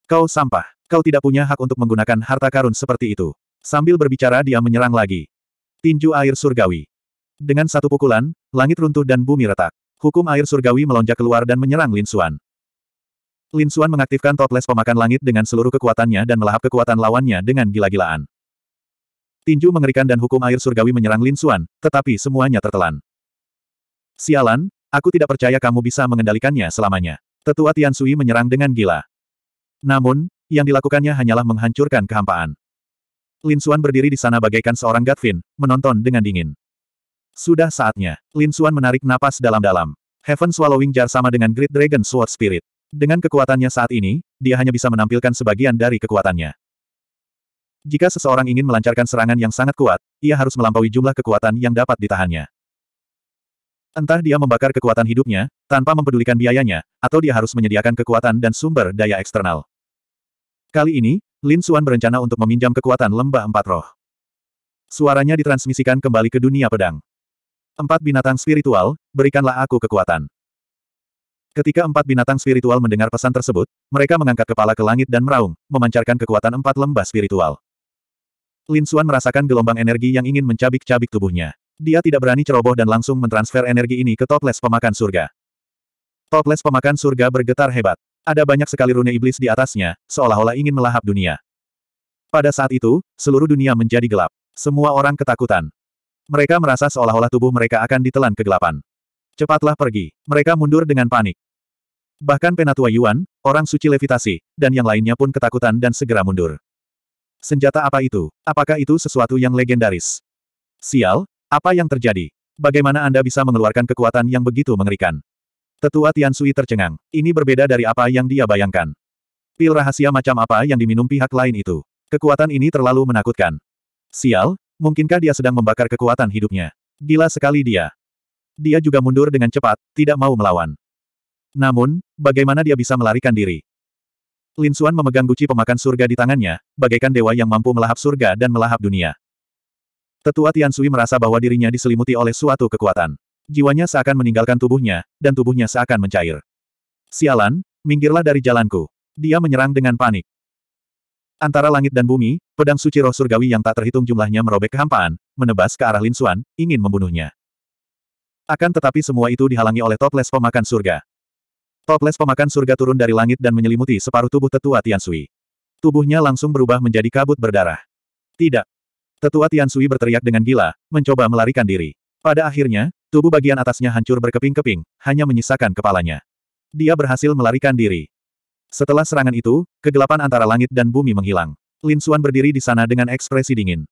Kau sampah. Kau tidak punya hak untuk menggunakan harta karun seperti itu. Sambil berbicara dia menyerang lagi. Tinju air surgawi. Dengan satu pukulan, langit runtuh dan bumi retak. Hukum air surgawi melonjak keluar dan menyerang Lin Xuan. Lin Xuan mengaktifkan toples pemakan langit dengan seluruh kekuatannya dan melahap kekuatan lawannya dengan gila-gilaan. Tinju mengerikan dan hukum air surgawi menyerang Lin Xuan, tetapi semuanya tertelan. Sialan, aku tidak percaya kamu bisa mengendalikannya selamanya. Tetua Tian Sui menyerang dengan gila. Namun, yang dilakukannya hanyalah menghancurkan kehampaan. Lin Xuan berdiri di sana bagaikan seorang Gatvin, menonton dengan dingin. Sudah saatnya, Lin Xuan menarik napas dalam-dalam. Heaven Swallowing Jar sama dengan Great Dragon Sword Spirit. Dengan kekuatannya saat ini, dia hanya bisa menampilkan sebagian dari kekuatannya. Jika seseorang ingin melancarkan serangan yang sangat kuat, ia harus melampaui jumlah kekuatan yang dapat ditahannya. Entah dia membakar kekuatan hidupnya, tanpa mempedulikan biayanya, atau dia harus menyediakan kekuatan dan sumber daya eksternal. Kali ini, Lin Xuan berencana untuk meminjam kekuatan lembah empat roh. Suaranya ditransmisikan kembali ke dunia pedang. Empat binatang spiritual, berikanlah aku kekuatan. Ketika empat binatang spiritual mendengar pesan tersebut, mereka mengangkat kepala ke langit dan meraung, memancarkan kekuatan empat lembah spiritual. Lin Xuan merasakan gelombang energi yang ingin mencabik-cabik tubuhnya. Dia tidak berani ceroboh dan langsung mentransfer energi ini ke toples pemakan surga. Toples pemakan surga bergetar hebat. Ada banyak sekali rune iblis di atasnya, seolah-olah ingin melahap dunia. Pada saat itu, seluruh dunia menjadi gelap. Semua orang ketakutan. Mereka merasa seolah-olah tubuh mereka akan ditelan kegelapan. Cepatlah pergi. Mereka mundur dengan panik. Bahkan penatua Yuan, orang suci levitasi, dan yang lainnya pun ketakutan dan segera mundur. Senjata apa itu? Apakah itu sesuatu yang legendaris? Sial, apa yang terjadi? Bagaimana Anda bisa mengeluarkan kekuatan yang begitu mengerikan? Tetua Tian Sui tercengang. Ini berbeda dari apa yang dia bayangkan. Pil rahasia macam apa yang diminum pihak lain itu? Kekuatan ini terlalu menakutkan. Sial, mungkinkah dia sedang membakar kekuatan hidupnya? Gila sekali dia. Dia juga mundur dengan cepat, tidak mau melawan. Namun, bagaimana dia bisa melarikan diri? Lin Suan memegang guci pemakan surga di tangannya, bagaikan dewa yang mampu melahap surga dan melahap dunia. Tetua Tiansui merasa bahwa dirinya diselimuti oleh suatu kekuatan. Jiwanya seakan meninggalkan tubuhnya, dan tubuhnya seakan mencair. Sialan, minggirlah dari jalanku. Dia menyerang dengan panik. Antara langit dan bumi, pedang suci roh surgawi yang tak terhitung jumlahnya merobek kehampaan, menebas ke arah Lin Xuan, ingin membunuhnya. Akan tetapi semua itu dihalangi oleh toples pemakan surga. Toples pemakan surga turun dari langit dan menyelimuti separuh tubuh tetua Tiansui. Tubuhnya langsung berubah menjadi kabut berdarah. Tidak, Tetua Tian Sui berteriak dengan gila, mencoba melarikan diri. Pada akhirnya, tubuh bagian atasnya hancur berkeping-keping, hanya menyisakan kepalanya. Dia berhasil melarikan diri. Setelah serangan itu, kegelapan antara langit dan bumi menghilang. Lin Xuan berdiri di sana dengan ekspresi dingin.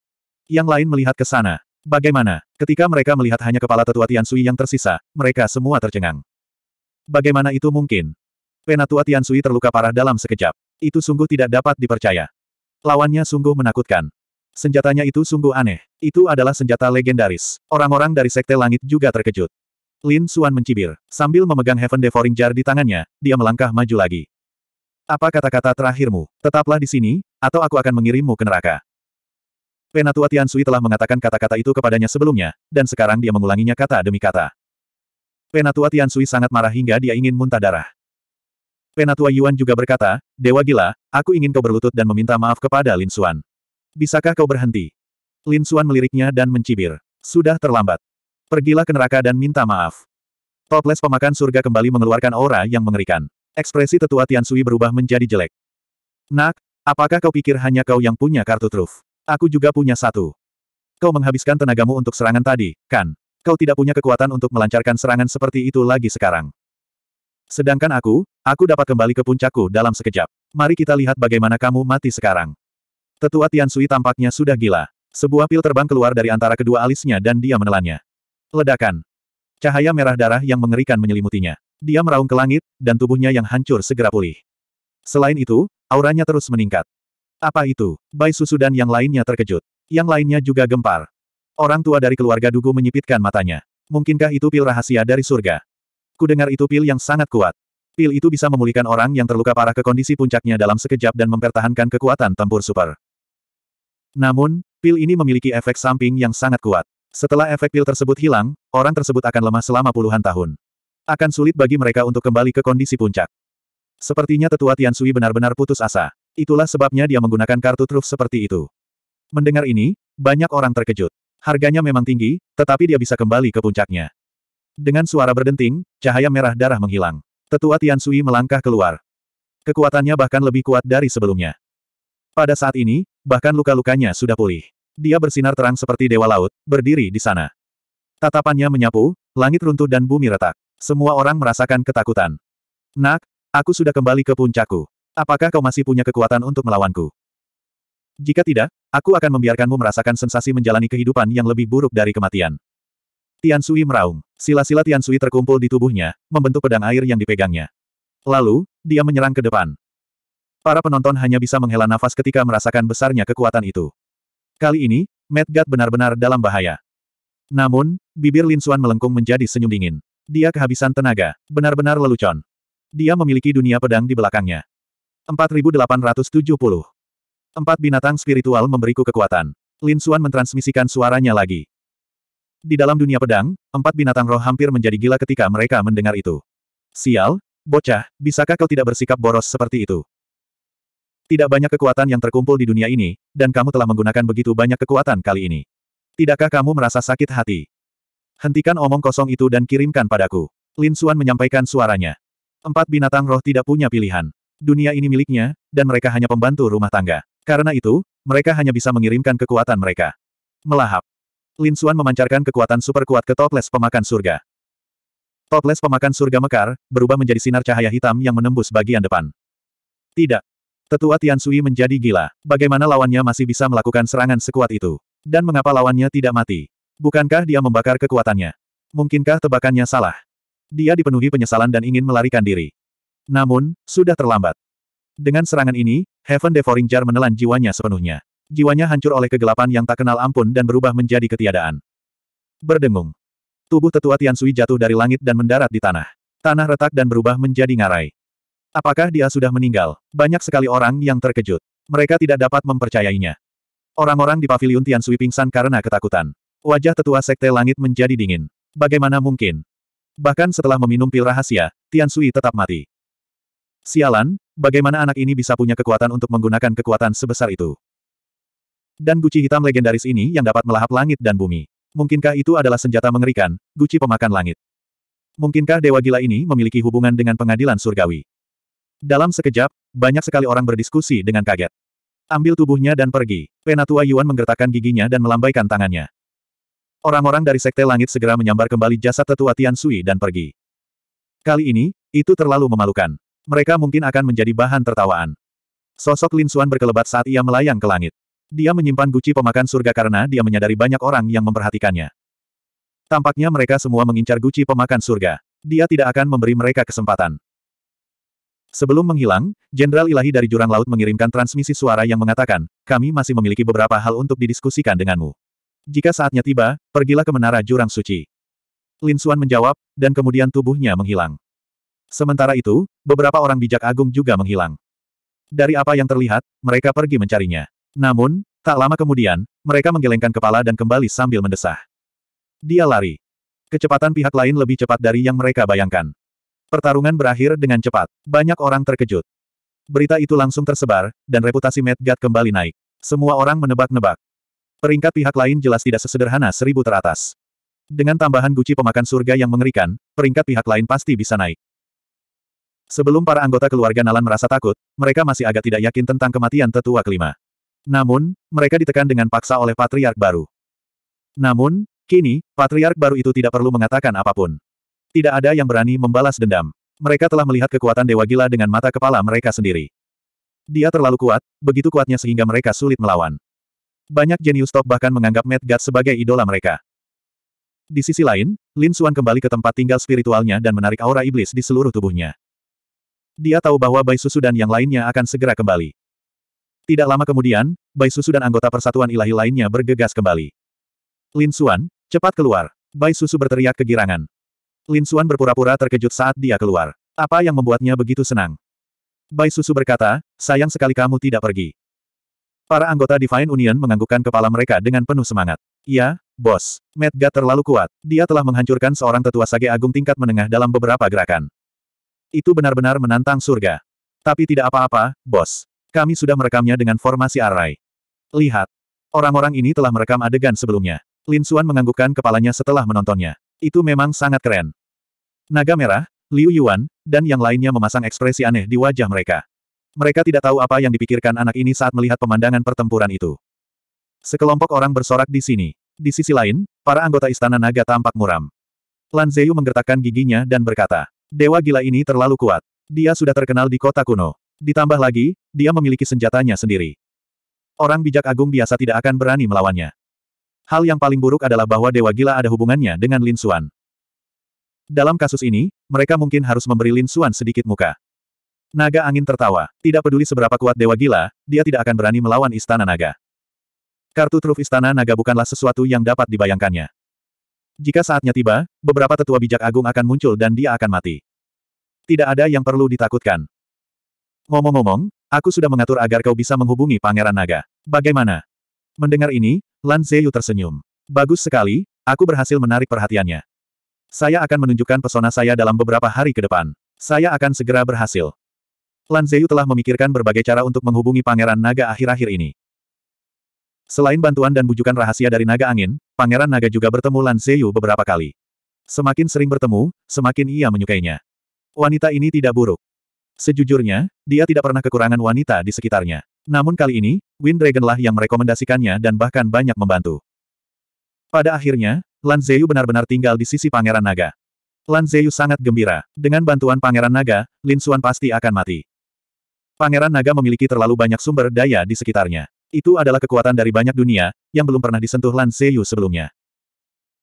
Yang lain melihat ke sana. Bagaimana? Ketika mereka melihat hanya kepala tetua Tian Sui yang tersisa, mereka semua tercengang. Bagaimana itu mungkin? Penatua Tian Sui terluka parah dalam sekejap. Itu sungguh tidak dapat dipercaya. Lawannya sungguh menakutkan. Senjatanya itu sungguh aneh. Itu adalah senjata legendaris. Orang-orang dari Sekte Langit juga terkejut. Lin Suan mencibir. Sambil memegang Heaven Devouring Jar di tangannya, dia melangkah maju lagi. Apa kata-kata terakhirmu? Tetaplah di sini, atau aku akan mengirimmu ke neraka. Penatua Tiansui telah mengatakan kata-kata itu kepadanya sebelumnya, dan sekarang dia mengulanginya kata demi kata. Penatua Tiansui sangat marah hingga dia ingin muntah darah. Penatua Yuan juga berkata, Dewa gila, aku ingin kau berlutut dan meminta maaf kepada Lin Xuan. Bisakah kau berhenti? Lin Xuan meliriknya dan mencibir. Sudah terlambat. Pergilah ke neraka dan minta maaf. Toples pemakan surga kembali mengeluarkan aura yang mengerikan. Ekspresi tetua Tian Sui berubah menjadi jelek. Nak, apakah kau pikir hanya kau yang punya kartu truf? Aku juga punya satu. Kau menghabiskan tenagamu untuk serangan tadi, kan? Kau tidak punya kekuatan untuk melancarkan serangan seperti itu lagi sekarang. Sedangkan aku, aku dapat kembali ke puncakku dalam sekejap. Mari kita lihat bagaimana kamu mati sekarang. Tetua Tian Sui tampaknya sudah gila. Sebuah pil terbang keluar dari antara kedua alisnya dan dia menelannya. Ledakan. Cahaya merah darah yang mengerikan menyelimutinya. Dia meraung ke langit, dan tubuhnya yang hancur segera pulih. Selain itu, auranya terus meningkat. Apa itu? Bai Susu dan yang lainnya terkejut. Yang lainnya juga gempar. Orang tua dari keluarga Dugu menyipitkan matanya. Mungkinkah itu pil rahasia dari surga? Ku dengar itu pil yang sangat kuat. Pil itu bisa memulihkan orang yang terluka parah ke kondisi puncaknya dalam sekejap dan mempertahankan kekuatan tempur super. Namun, pil ini memiliki efek samping yang sangat kuat. Setelah efek pil tersebut hilang, orang tersebut akan lemah selama puluhan tahun. Akan sulit bagi mereka untuk kembali ke kondisi puncak. Sepertinya tetua Tian Sui benar-benar putus asa. Itulah sebabnya dia menggunakan kartu truf seperti itu. Mendengar ini, banyak orang terkejut. Harganya memang tinggi, tetapi dia bisa kembali ke puncaknya. Dengan suara berdenting, cahaya merah darah menghilang. Tetua Tian Sui melangkah keluar. Kekuatannya bahkan lebih kuat dari sebelumnya. Pada saat ini, bahkan luka-lukanya sudah pulih. Dia bersinar terang seperti dewa laut, berdiri di sana. Tatapannya menyapu, langit runtuh dan bumi retak. Semua orang merasakan ketakutan. Nak, aku sudah kembali ke puncakku. Apakah kau masih punya kekuatan untuk melawanku? Jika tidak, aku akan membiarkanmu merasakan sensasi menjalani kehidupan yang lebih buruk dari kematian. Tian Sui meraung. Sila-sila Tian Sui terkumpul di tubuhnya, membentuk pedang air yang dipegangnya. Lalu, dia menyerang ke depan. Para penonton hanya bisa menghela nafas ketika merasakan besarnya kekuatan itu. Kali ini, Medgat benar-benar dalam bahaya. Namun, bibir Lin Xuan melengkung menjadi senyum dingin. Dia kehabisan tenaga, benar-benar lelucon. Dia memiliki dunia pedang di belakangnya. 4870. Empat binatang spiritual memberiku kekuatan. Lin Xuan mentransmisikan suaranya lagi. Di dalam dunia pedang, empat binatang roh hampir menjadi gila ketika mereka mendengar itu. Sial, bocah, bisakah kau tidak bersikap boros seperti itu? Tidak banyak kekuatan yang terkumpul di dunia ini, dan kamu telah menggunakan begitu banyak kekuatan kali ini. Tidakkah kamu merasa sakit hati? Hentikan omong kosong itu dan kirimkan padaku. Lin Xuan menyampaikan suaranya. Empat binatang roh tidak punya pilihan. Dunia ini miliknya, dan mereka hanya pembantu rumah tangga. Karena itu, mereka hanya bisa mengirimkan kekuatan mereka. Melahap. Lin Xuan memancarkan kekuatan super kuat ke toples pemakan surga. Toples pemakan surga mekar, berubah menjadi sinar cahaya hitam yang menembus bagian depan. Tidak, Tetua Tian Tiansui menjadi gila. Bagaimana lawannya masih bisa melakukan serangan sekuat itu? Dan mengapa lawannya tidak mati? Bukankah dia membakar kekuatannya? Mungkinkah tebakannya salah? Dia dipenuhi penyesalan dan ingin melarikan diri. Namun, sudah terlambat. Dengan serangan ini, Heaven Devouring Jar menelan jiwanya sepenuhnya. Jiwanya hancur oleh kegelapan yang tak kenal ampun dan berubah menjadi ketiadaan. Berdengung. Tubuh tetua Tian Tiansui jatuh dari langit dan mendarat di tanah. Tanah retak dan berubah menjadi ngarai. Apakah dia sudah meninggal? Banyak sekali orang yang terkejut. Mereka tidak dapat mempercayainya. Orang-orang di pavilion Sui pingsan karena ketakutan. Wajah tetua sekte langit menjadi dingin. Bagaimana mungkin? Bahkan setelah meminum pil rahasia, Tian Sui tetap mati. Sialan, bagaimana anak ini bisa punya kekuatan untuk menggunakan kekuatan sebesar itu? Dan guci hitam legendaris ini yang dapat melahap langit dan bumi. Mungkinkah itu adalah senjata mengerikan, guci pemakan langit? Mungkinkah dewa gila ini memiliki hubungan dengan pengadilan surgawi? Dalam sekejap, banyak sekali orang berdiskusi dengan kaget. Ambil tubuhnya dan pergi. Penatua Yuan menggertakkan giginya dan melambaikan tangannya. Orang-orang dari Sekte Langit segera menyambar kembali jasad tetua Tian Sui dan pergi. Kali ini, itu terlalu memalukan. Mereka mungkin akan menjadi bahan tertawaan. Sosok Lin Xuan berkelebat saat ia melayang ke langit. Dia menyimpan guci pemakan surga karena dia menyadari banyak orang yang memperhatikannya. Tampaknya mereka semua mengincar guci pemakan surga. Dia tidak akan memberi mereka kesempatan. Sebelum menghilang, Jenderal Ilahi dari Jurang Laut mengirimkan transmisi suara yang mengatakan, kami masih memiliki beberapa hal untuk didiskusikan denganmu. Jika saatnya tiba, pergilah ke Menara Jurang Suci. Lin Xuan menjawab, dan kemudian tubuhnya menghilang. Sementara itu, beberapa orang bijak agung juga menghilang. Dari apa yang terlihat, mereka pergi mencarinya. Namun, tak lama kemudian, mereka menggelengkan kepala dan kembali sambil mendesah. Dia lari. Kecepatan pihak lain lebih cepat dari yang mereka bayangkan. Pertarungan berakhir dengan cepat. Banyak orang terkejut. Berita itu langsung tersebar, dan reputasi Medgat kembali naik. Semua orang menebak-nebak. Peringkat pihak lain jelas tidak sesederhana seribu teratas. Dengan tambahan guci pemakan surga yang mengerikan, peringkat pihak lain pasti bisa naik. Sebelum para anggota keluarga Nalan merasa takut, mereka masih agak tidak yakin tentang kematian tetua kelima. Namun, mereka ditekan dengan paksa oleh patriark baru. Namun, kini, patriark baru itu tidak perlu mengatakan apapun. Tidak ada yang berani membalas dendam. Mereka telah melihat kekuatan Dewa Gila dengan mata kepala mereka sendiri. Dia terlalu kuat, begitu kuatnya sehingga mereka sulit melawan. Banyak jenius top bahkan menganggap Mad God sebagai idola mereka. Di sisi lain, Lin Xuan kembali ke tempat tinggal spiritualnya dan menarik aura iblis di seluruh tubuhnya. Dia tahu bahwa Bai Susu dan yang lainnya akan segera kembali. Tidak lama kemudian, Bai Susu dan anggota persatuan ilahi lainnya bergegas kembali. Lin Xuan, cepat keluar. Bai Susu berteriak kegirangan. Lin Suan berpura-pura terkejut saat dia keluar. Apa yang membuatnya begitu senang? Bai Susu berkata, sayang sekali kamu tidak pergi. Para anggota Divine Union menganggukkan kepala mereka dengan penuh semangat. Ya, bos. Medga terlalu kuat. Dia telah menghancurkan seorang tetua sage agung tingkat menengah dalam beberapa gerakan. Itu benar-benar menantang surga. Tapi tidak apa-apa, bos. Kami sudah merekamnya dengan formasi array. Lihat. Orang-orang ini telah merekam adegan sebelumnya. Lin Suan menganggukkan kepalanya setelah menontonnya. Itu memang sangat keren. Naga Merah, Liu Yuan, dan yang lainnya memasang ekspresi aneh di wajah mereka. Mereka tidak tahu apa yang dipikirkan anak ini saat melihat pemandangan pertempuran itu. Sekelompok orang bersorak di sini. Di sisi lain, para anggota istana naga tampak muram. Lan Zeyu menggertakkan giginya dan berkata, Dewa gila ini terlalu kuat. Dia sudah terkenal di kota kuno. Ditambah lagi, dia memiliki senjatanya sendiri. Orang bijak agung biasa tidak akan berani melawannya. Hal yang paling buruk adalah bahwa Dewa Gila ada hubungannya dengan Lin Xuan. Dalam kasus ini, mereka mungkin harus memberi Lin Xuan sedikit muka. Naga angin tertawa. Tidak peduli seberapa kuat Dewa Gila, dia tidak akan berani melawan Istana Naga. Kartu truf Istana Naga bukanlah sesuatu yang dapat dibayangkannya. Jika saatnya tiba, beberapa tetua bijak agung akan muncul dan dia akan mati. Tidak ada yang perlu ditakutkan. Ngomong-ngomong, aku sudah mengatur agar kau bisa menghubungi Pangeran Naga. Bagaimana? Mendengar ini, Lan Zeyu tersenyum. Bagus sekali, aku berhasil menarik perhatiannya. Saya akan menunjukkan pesona saya dalam beberapa hari ke depan. Saya akan segera berhasil. Lan Zeyu telah memikirkan berbagai cara untuk menghubungi Pangeran Naga akhir-akhir ini. Selain bantuan dan bujukan rahasia dari Naga Angin, Pangeran Naga juga bertemu Lan Zeyu beberapa kali. Semakin sering bertemu, semakin ia menyukainya. Wanita ini tidak buruk. Sejujurnya, dia tidak pernah kekurangan wanita di sekitarnya. Namun kali ini, Wind Dragon yang merekomendasikannya dan bahkan banyak membantu. Pada akhirnya, Lan Zeyu benar-benar tinggal di sisi Pangeran Naga. Lan Zeyu sangat gembira. Dengan bantuan Pangeran Naga, Lin Xuan pasti akan mati. Pangeran Naga memiliki terlalu banyak sumber daya di sekitarnya. Itu adalah kekuatan dari banyak dunia, yang belum pernah disentuh Lan Zeyu sebelumnya.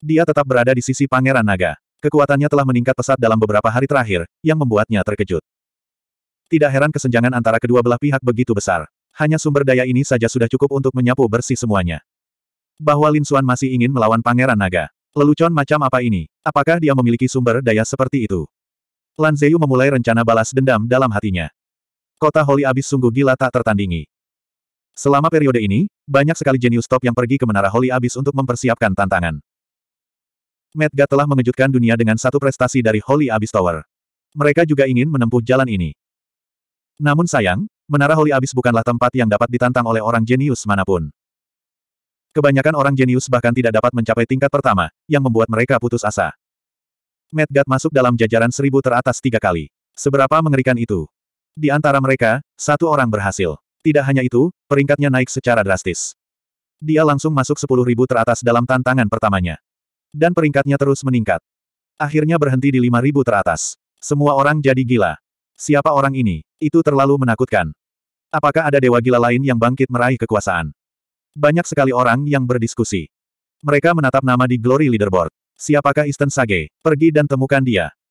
Dia tetap berada di sisi Pangeran Naga. Kekuatannya telah meningkat pesat dalam beberapa hari terakhir, yang membuatnya terkejut. Tidak heran kesenjangan antara kedua belah pihak begitu besar. Hanya sumber daya ini saja sudah cukup untuk menyapu bersih semuanya. Bahwa Lin Suan masih ingin melawan Pangeran Naga. Lelucon macam apa ini? Apakah dia memiliki sumber daya seperti itu? Lan Zeyu memulai rencana balas dendam dalam hatinya. Kota Holy Abyss sungguh gila tak tertandingi. Selama periode ini, banyak sekali jenius top yang pergi ke Menara Holy Abyss untuk mempersiapkan tantangan. Medga telah mengejutkan dunia dengan satu prestasi dari Holy Abyss Tower. Mereka juga ingin menempuh jalan ini. Namun sayang, Menara Holy Abyss bukanlah tempat yang dapat ditantang oleh orang jenius manapun. Kebanyakan orang jenius bahkan tidak dapat mencapai tingkat pertama, yang membuat mereka putus asa. Medgat masuk dalam jajaran seribu teratas tiga kali. Seberapa mengerikan itu? Di antara mereka, satu orang berhasil. Tidak hanya itu, peringkatnya naik secara drastis. Dia langsung masuk sepuluh ribu teratas dalam tantangan pertamanya. Dan peringkatnya terus meningkat. Akhirnya berhenti di lima ribu teratas. Semua orang jadi gila. Siapa orang ini? Itu terlalu menakutkan. Apakah ada dewa gila lain yang bangkit meraih kekuasaan? Banyak sekali orang yang berdiskusi. Mereka menatap nama di Glory Leaderboard. Siapakah Eastern Sage? Pergi dan temukan dia.